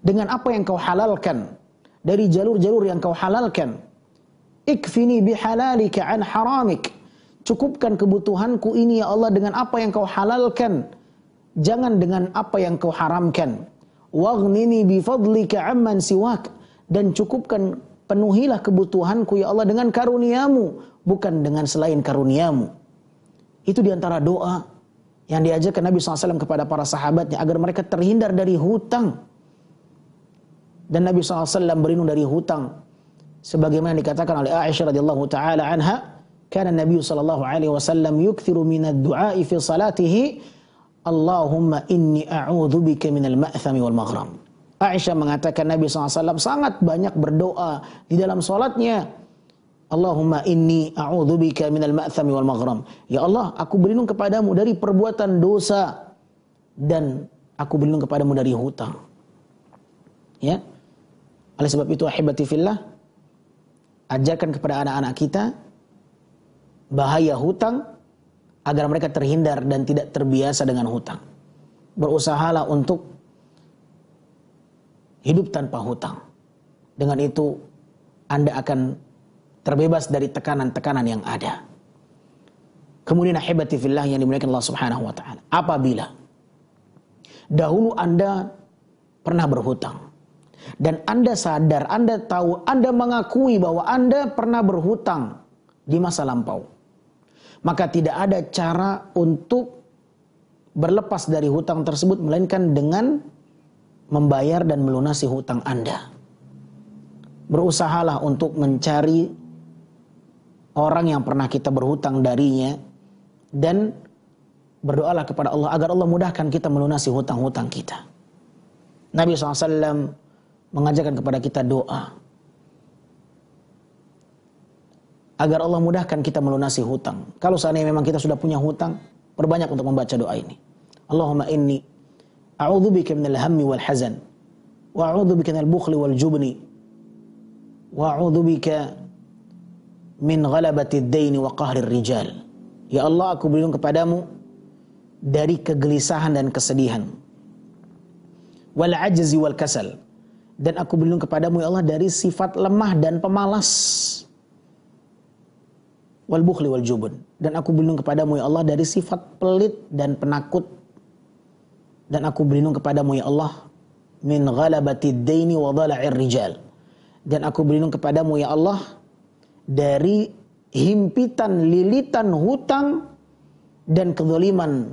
dengan apa yang kau halalkan. Dari jalur-jalur yang kau halalkan. Ikfini bihalalika an haramik. Cukupkan kebutuhanku ini ya Allah dengan apa yang kau halalkan. Jangan dengan apa yang kau haramkan. Waghnini bifadlika amman siwak. Dan cukupkan penuhilah kebutuhanku ya Allah dengan karuniamu. Bukan dengan selain karuniamu. Itu diantara doa yang diajarkan Nabi SAW kepada para sahabatnya agar mereka terhindar dari hutang. Dan Nabi SAW berlindung dari hutang. Sebagaimana dikatakan oleh Aisyah radhiyallahu taala anha, "Kana Nabi sallallahu alaihi wasallam yukthiru min ad-du'a fi salatihi, Allahumma inni bika min al-ma'thami wal maghram." Aisyah mengatakan Nabi SAW sangat banyak berdoa di dalam salatnya Allahumma inni a'udzubika minal ma'thami wal maghram. Ya Allah, aku berlindung kepadamu dari perbuatan dosa dan aku berlindung kepadamu dari hutang. Ya. Oleh sebab itu ahibati fillah ajarkan kepada anak-anak kita bahaya hutang agar mereka terhindar dan tidak terbiasa dengan hutang. Berusahalah untuk hidup tanpa hutang. Dengan itu Anda akan terbebas dari tekanan-tekanan yang ada. Kemudian ahibati fillah yang dimuliakan Allah Subhanahu wa taala. Apabila dahulu Anda pernah berhutang dan Anda sadar, Anda tahu, Anda mengakui bahwa Anda pernah berhutang di masa lampau. Maka tidak ada cara untuk berlepas dari hutang tersebut melainkan dengan membayar dan melunasi hutang Anda. Berusahalah untuk mencari orang yang pernah kita berhutang darinya dan berdoalah kepada Allah agar Allah mudahkan kita melunasi hutang-hutang kita. Nabi SAW mengajarkan kepada kita doa agar Allah mudahkan kita melunasi hutang. Kalau seandainya memang kita sudah punya hutang, perbanyak untuk membaca doa ini. Allahumma inni a'udzubika minal hammi wal hazan wa a'udzubika minal bukhli wal jubni wa bika min ghalabatid daini wa qahrir rijal. Ya Allah, aku berlindung kepadamu dari kegelisahan dan kesedihan. Wal ajzi wal kasal. Dan aku berlindung kepadamu ya Allah dari sifat lemah dan pemalas. Wal bukhli wal jubun. Dan aku berlindung kepadamu ya Allah dari sifat pelit dan penakut. Dan aku berlindung kepadamu ya Allah min ghalabati daini wa dhala'ir rijal. Dan aku berlindung kepadamu ya Allah dari himpitan lilitan hutang dan kezaliman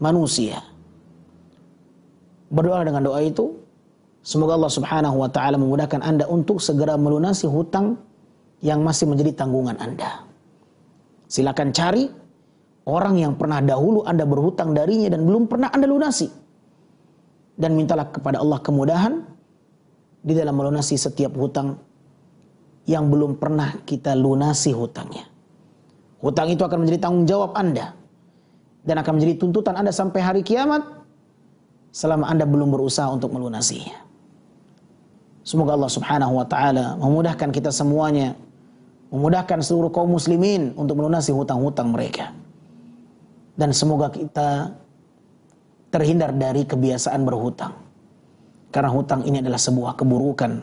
manusia. Berdoa dengan doa itu, semoga Allah Subhanahu wa taala memudahkan Anda untuk segera melunasi hutang yang masih menjadi tanggungan Anda. Silakan cari orang yang pernah dahulu Anda berhutang darinya dan belum pernah Anda lunasi. Dan mintalah kepada Allah kemudahan di dalam melunasi setiap hutang yang belum pernah kita lunasi hutangnya. Hutang itu akan menjadi tanggung jawab Anda dan akan menjadi tuntutan Anda sampai hari kiamat selama Anda belum berusaha untuk melunasinya. Semoga Allah Subhanahu wa taala memudahkan kita semuanya, memudahkan seluruh kaum muslimin untuk melunasi hutang-hutang mereka. Dan semoga kita terhindar dari kebiasaan berhutang. Karena hutang ini adalah sebuah keburukan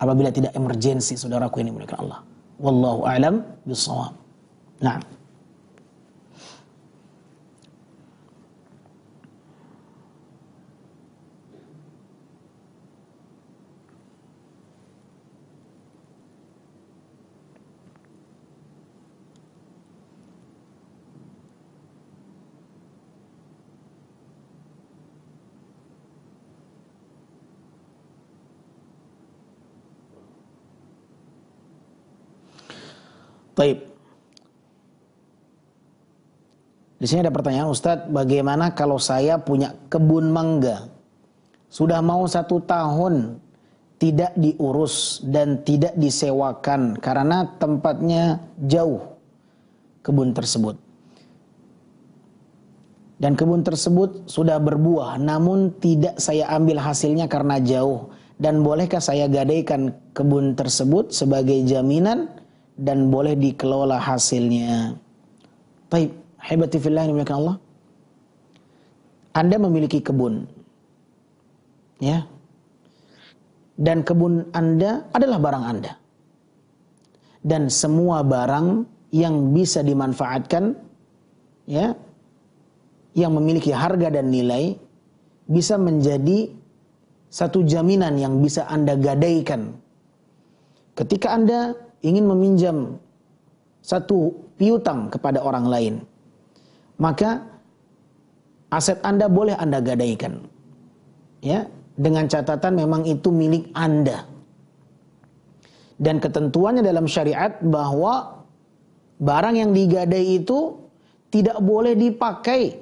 apabila tidak emergensi saudaraku ini mereka Allah. Wallahu a'lam bisawab Nah. Taib. Di sini ada pertanyaan Ustadz, bagaimana kalau saya punya kebun mangga? Sudah mau satu tahun tidak diurus dan tidak disewakan karena tempatnya jauh kebun tersebut. Dan kebun tersebut sudah berbuah namun tidak saya ambil hasilnya karena jauh. Dan bolehkah saya gadaikan kebun tersebut sebagai jaminan dan boleh dikelola hasilnya. Taib, hebat fillah milik Allah. Anda memiliki kebun. Ya. Dan kebun Anda adalah barang Anda. Dan semua barang yang bisa dimanfaatkan ya yang memiliki harga dan nilai bisa menjadi satu jaminan yang bisa Anda gadaikan. Ketika Anda ingin meminjam satu piutang kepada orang lain, maka aset Anda boleh Anda gadaikan. Ya, dengan catatan memang itu milik Anda. Dan ketentuannya dalam syariat bahwa barang yang digadai itu tidak boleh dipakai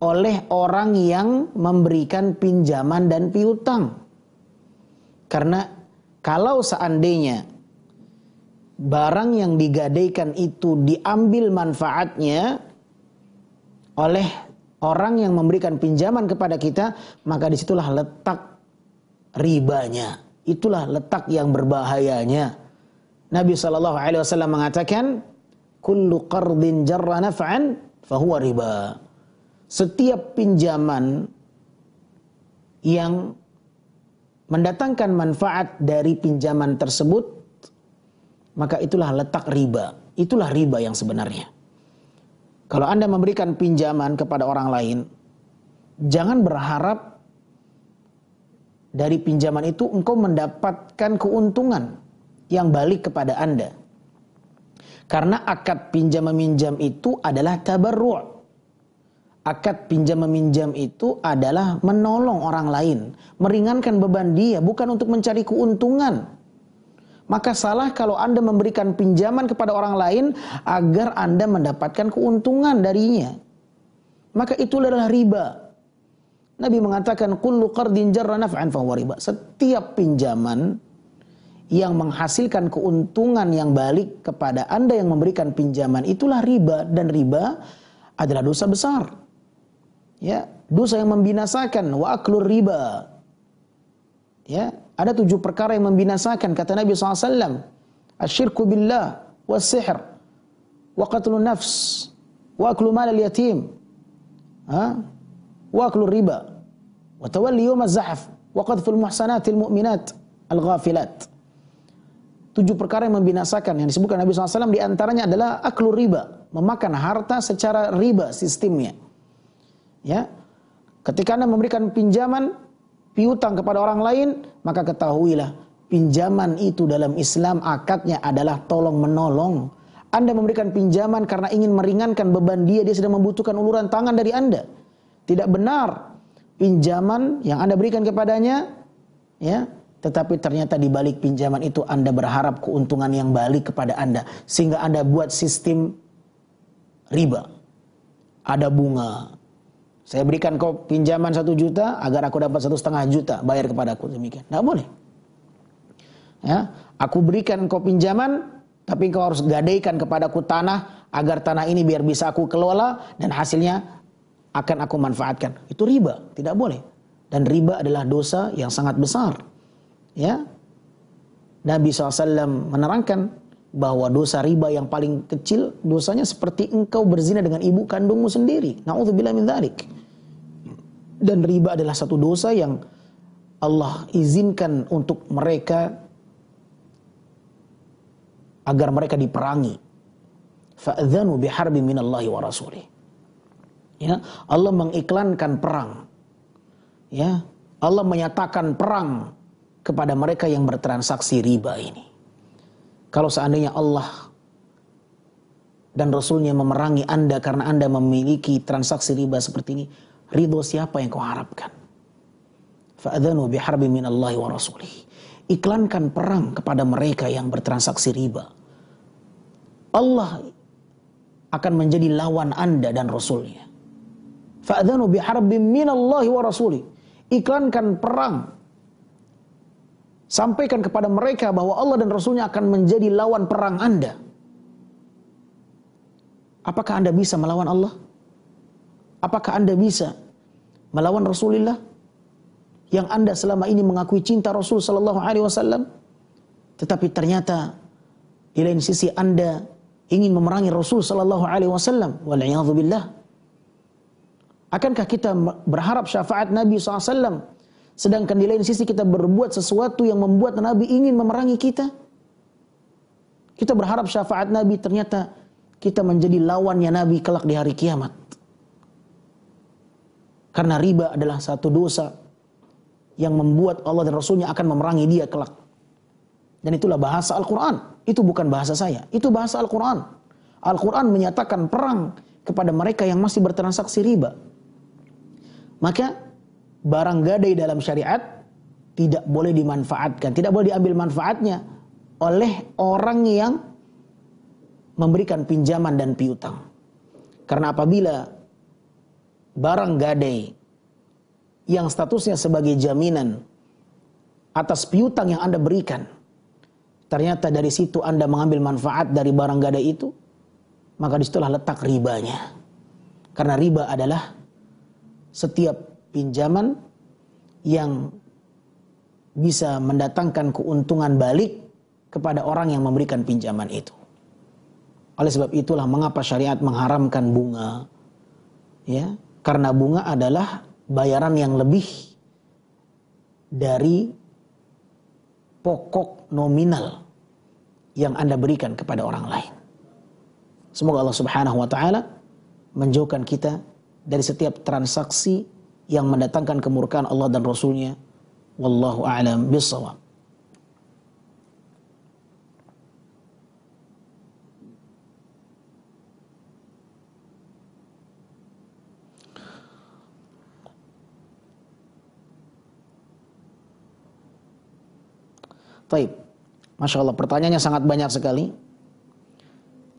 oleh orang yang memberikan pinjaman dan piutang. Karena kalau seandainya barang yang digadaikan itu diambil manfaatnya oleh orang yang memberikan pinjaman kepada kita, maka disitulah letak ribanya. Itulah letak yang berbahayanya. Nabi Shallallahu Alaihi Wasallam mengatakan, kullu qardin jarra naf'an fahuwa riba. Setiap pinjaman yang mendatangkan manfaat dari pinjaman tersebut maka itulah letak riba. Itulah riba yang sebenarnya. Kalau Anda memberikan pinjaman kepada orang lain, jangan berharap dari pinjaman itu engkau mendapatkan keuntungan yang balik kepada Anda. Karena akad pinjam meminjam itu adalah tabarru'. Akad pinjam meminjam itu adalah menolong orang lain, meringankan beban dia, bukan untuk mencari keuntungan. Maka salah kalau Anda memberikan pinjaman kepada orang lain agar Anda mendapatkan keuntungan darinya. Maka itu adalah riba. Nabi mengatakan kullu qardin jarra naf'an riba. Setiap pinjaman yang menghasilkan keuntungan yang balik kepada Anda yang memberikan pinjaman itulah riba dan riba adalah dosa besar. Ya, dosa yang membinasakan wa aklur riba. Ya, ada tujuh perkara yang membinasakan kata Nabi SAW. Asyirku billah wa sihir wa qatlu nafs wa aklu mal al yatim ha? wa aklu riba wa tawalli yawm az-zahf wa al muhsanat al mu'minat al ghafilat tujuh perkara yang membinasakan yang disebutkan Nabi SAW di antaranya adalah aklu riba memakan harta secara riba sistemnya ya ketika anda memberikan pinjaman piutang kepada orang lain, maka ketahuilah pinjaman itu dalam Islam akadnya adalah tolong menolong. Anda memberikan pinjaman karena ingin meringankan beban dia, dia sedang membutuhkan uluran tangan dari Anda. Tidak benar pinjaman yang Anda berikan kepadanya, ya, tetapi ternyata di balik pinjaman itu Anda berharap keuntungan yang balik kepada Anda sehingga Anda buat sistem riba. Ada bunga, saya berikan kau pinjaman satu juta agar aku dapat satu setengah juta bayar kepada aku demikian. Tidak boleh. Ya, aku berikan kau pinjaman tapi kau harus gadaikan kepada kepadaku tanah agar tanah ini biar bisa aku kelola dan hasilnya akan aku manfaatkan. Itu riba, tidak boleh. Dan riba adalah dosa yang sangat besar. Ya. Nabi SAW menerangkan bahwa dosa riba yang paling kecil dosanya seperti engkau berzina dengan ibu kandungmu sendiri. Nauzubillah min dzalik. Dan riba adalah satu dosa yang Allah izinkan untuk mereka agar mereka diperangi. Fa'dzanu biharbi minallahi wa rasulih. Ya, Allah mengiklankan perang. Ya, Allah menyatakan perang kepada mereka yang bertransaksi riba ini. Kalau seandainya Allah dan Rasulnya memerangi Anda karena Anda memiliki transaksi riba seperti ini, ridho siapa yang kau harapkan? Fa'adhanu biharbi min wa rasulih. Iklankan perang kepada mereka yang bertransaksi riba. Allah akan menjadi lawan Anda dan Rasulnya. Fa'adhanu biharbi min wa rasulih. Iklankan perang Sampaikan kepada mereka bahwa Allah dan Rasulnya akan menjadi lawan perang Anda. Apakah Anda bisa melawan Allah? Apakah Anda bisa melawan Rasulullah? Yang Anda selama ini mengakui cinta Rasul Sallallahu Alaihi Wasallam, tetapi ternyata di lain sisi Anda ingin memerangi Rasul Sallallahu Alaihi Wasallam. Walaikumsalam. Akankah kita berharap syafaat Nabi SAW Sedangkan di lain sisi kita berbuat sesuatu yang membuat Nabi ingin memerangi kita. Kita berharap syafaat Nabi ternyata kita menjadi lawannya Nabi kelak di hari kiamat. Karena riba adalah satu dosa yang membuat Allah dan Rasulnya akan memerangi dia kelak. Dan itulah bahasa Al-Quran. Itu bukan bahasa saya. Itu bahasa Al-Quran. Al-Quran menyatakan perang kepada mereka yang masih bertransaksi riba. Maka barang gadai dalam syariat tidak boleh dimanfaatkan, tidak boleh diambil manfaatnya oleh orang yang memberikan pinjaman dan piutang. Karena apabila barang gadai yang statusnya sebagai jaminan atas piutang yang Anda berikan, ternyata dari situ Anda mengambil manfaat dari barang gadai itu, maka disitulah letak ribanya. Karena riba adalah setiap pinjaman yang bisa mendatangkan keuntungan balik kepada orang yang memberikan pinjaman itu. Oleh sebab itulah mengapa syariat mengharamkan bunga. Ya, karena bunga adalah bayaran yang lebih dari pokok nominal yang Anda berikan kepada orang lain. Semoga Allah Subhanahu wa taala menjauhkan kita dari setiap transaksi yang mendatangkan kemurkaan Allah dan Rasulnya. Wallahu a'lam bishawab. Baik, Masya Allah pertanyaannya sangat banyak sekali.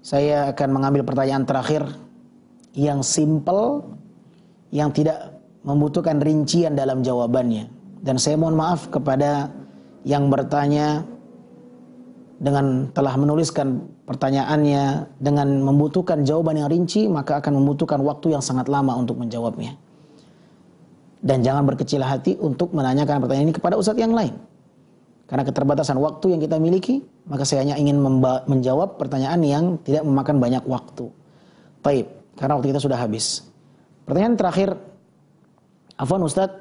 Saya akan mengambil pertanyaan terakhir yang simple, yang tidak membutuhkan rincian dalam jawabannya. Dan saya mohon maaf kepada yang bertanya dengan telah menuliskan pertanyaannya dengan membutuhkan jawaban yang rinci maka akan membutuhkan waktu yang sangat lama untuk menjawabnya. Dan jangan berkecil hati untuk menanyakan pertanyaan ini kepada ustadz yang lain. Karena keterbatasan waktu yang kita miliki, maka saya hanya ingin menjawab pertanyaan yang tidak memakan banyak waktu. Taib, karena waktu kita sudah habis. Pertanyaan terakhir Afwan Ustadz,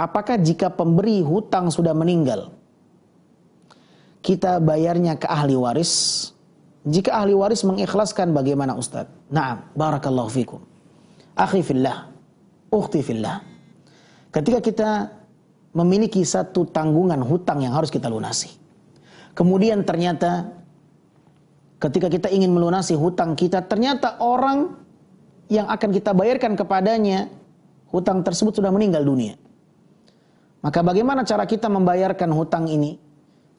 apakah jika pemberi hutang sudah meninggal, kita bayarnya ke ahli waris? Jika ahli waris mengikhlaskan bagaimana Ustadz? Naam, barakallahu fikum. Akhi fillah, ukhti fillah. Ketika kita memiliki satu tanggungan hutang yang harus kita lunasi. Kemudian ternyata ketika kita ingin melunasi hutang kita, ternyata orang yang akan kita bayarkan kepadanya hutang tersebut sudah meninggal dunia. Maka bagaimana cara kita membayarkan hutang ini?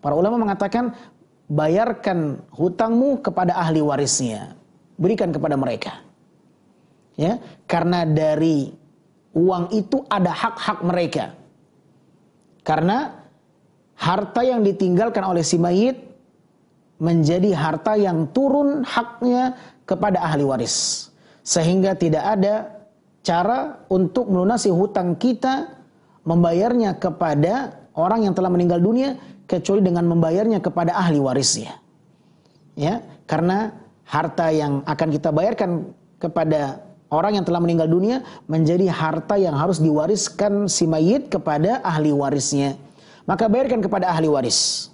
Para ulama mengatakan bayarkan hutangmu kepada ahli warisnya. Berikan kepada mereka. Ya, karena dari uang itu ada hak-hak mereka. Karena harta yang ditinggalkan oleh si mayit menjadi harta yang turun haknya kepada ahli waris sehingga tidak ada cara untuk melunasi hutang kita membayarnya kepada orang yang telah meninggal dunia kecuali dengan membayarnya kepada ahli warisnya. Ya, karena harta yang akan kita bayarkan kepada orang yang telah meninggal dunia menjadi harta yang harus diwariskan si mayit kepada ahli warisnya. Maka bayarkan kepada ahli waris.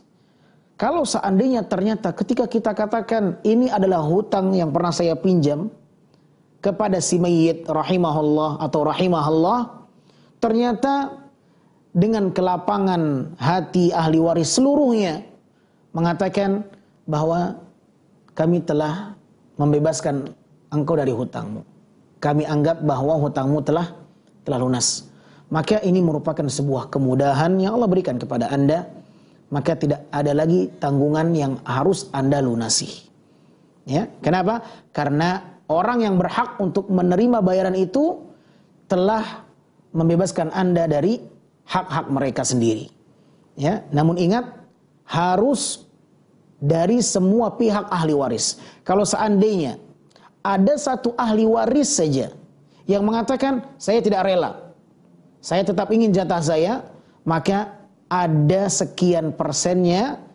Kalau seandainya ternyata ketika kita katakan ini adalah hutang yang pernah saya pinjam, kepada si mayit rahimahullah atau rahimahullah ternyata dengan kelapangan hati ahli waris seluruhnya mengatakan bahwa kami telah membebaskan engkau dari hutangmu. Kami anggap bahwa hutangmu telah telah lunas. Maka ini merupakan sebuah kemudahan yang Allah berikan kepada Anda. Maka tidak ada lagi tanggungan yang harus Anda lunasi. Ya, kenapa? Karena orang yang berhak untuk menerima bayaran itu telah membebaskan Anda dari hak-hak mereka sendiri. Ya, namun ingat harus dari semua pihak ahli waris. Kalau seandainya ada satu ahli waris saja yang mengatakan saya tidak rela, saya tetap ingin jatah saya, maka ada sekian persennya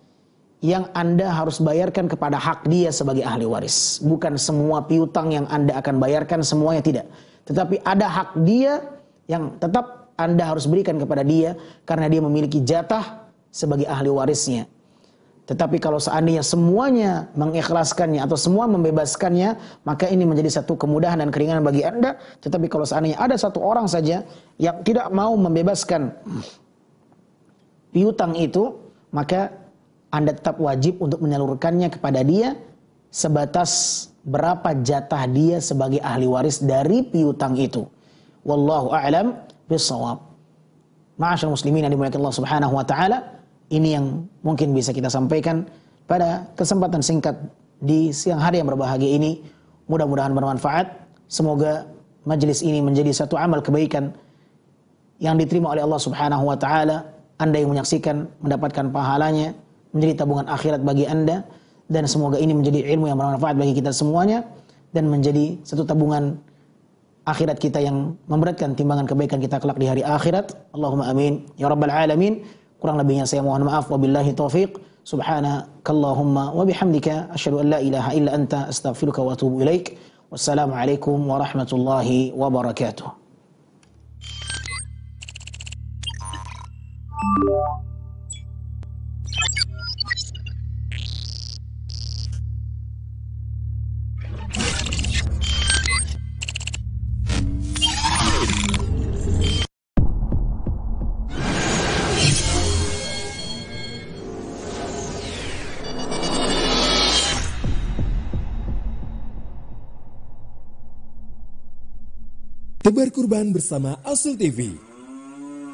yang Anda harus bayarkan kepada hak dia sebagai ahli waris. Bukan semua piutang yang Anda akan bayarkan semuanya tidak. Tetapi ada hak dia yang tetap Anda harus berikan kepada dia karena dia memiliki jatah sebagai ahli warisnya. Tetapi kalau seandainya semuanya mengikhlaskannya atau semua membebaskannya, maka ini menjadi satu kemudahan dan keringanan bagi Anda. Tetapi kalau seandainya ada satu orang saja yang tidak mau membebaskan piutang itu, maka anda tetap wajib untuk menyalurkannya kepada dia sebatas berapa jatah dia sebagai ahli waris dari piutang itu. Wallahu a'lam bisawab. Ma'asyar muslimin yang dimuliakan Allah Subhanahu wa taala, ini yang mungkin bisa kita sampaikan pada kesempatan singkat di siang hari yang berbahagia ini. Mudah-mudahan bermanfaat. Semoga majelis ini menjadi satu amal kebaikan yang diterima oleh Allah Subhanahu wa taala. Anda yang menyaksikan mendapatkan pahalanya, menjadi tabungan akhirat bagi Anda dan semoga ini menjadi ilmu yang bermanfaat bagi kita semuanya dan menjadi satu tabungan akhirat kita yang memberatkan timbangan kebaikan kita kelak di hari akhirat. Allahumma amin ya rabbal alamin. Kurang lebihnya saya mohon maaf wabillahi taufik. Subhanakallahumma wa bihamdika asyhadu an la ilaha illa anta astaghfiruka wa atubu ilaik. Wassalamualaikum warahmatullahi wabarakatuh. Tebar Kurban bersama Asul TV.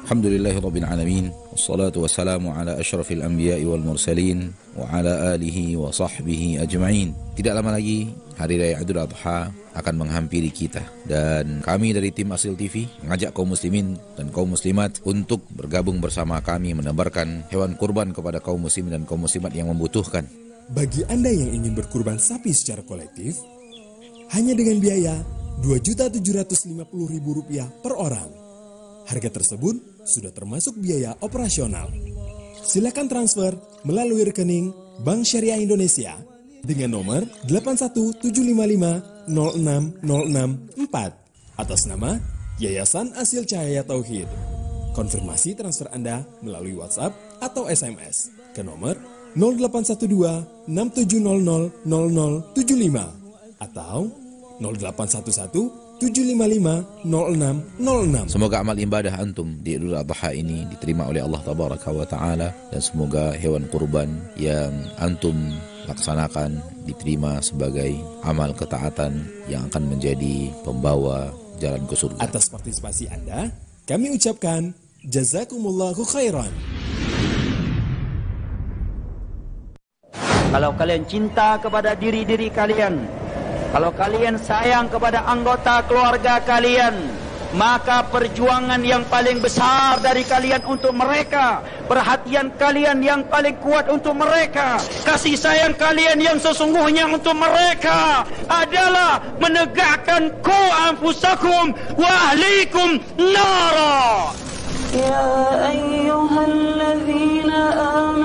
Alhamdulillahirrabbilalamin Wassalatu wassalamu ala ashrafil anbiya wal mursalin Wa ala alihi wa sahbihi ajma'in Tidak lama lagi Hari Raya Idul Adha akan menghampiri kita dan kami dari tim Asil TV mengajak kaum muslimin dan kaum muslimat untuk bergabung bersama kami menebarkan hewan kurban kepada kaum muslimin dan kaum muslimat yang membutuhkan. Bagi Anda yang ingin berkurban sapi secara kolektif, hanya dengan biaya Rp2.750.000 per orang. Harga tersebut sudah termasuk biaya operasional. Silakan transfer melalui rekening Bank Syariah Indonesia dengan nomor enam empat atas nama Yayasan Asil Cahaya Tauhid. Konfirmasi transfer Anda melalui WhatsApp atau SMS ke nomor 0812 6700 0075 atau 0811 755 0606. Semoga amal ibadah antum di Idul Adha ini diterima oleh Allah Tabaraka wa taala dan semoga hewan kurban yang antum laksanakan diterima sebagai amal ketaatan yang akan menjadi pembawa jalan ke surga. Atas partisipasi Anda, kami ucapkan jazakumullahu khairan. Kalau kalian cinta kepada diri-diri kalian, Kalau kalian sayang kepada anggota keluarga kalian, maka perjuangan yang paling besar dari kalian untuk mereka, perhatian kalian yang paling kuat untuk mereka, kasih sayang kalian yang sesungguhnya untuk mereka adalah menegakkan ku anfusakum wa ahlikum nara. Ya ayyuhalladzina amanu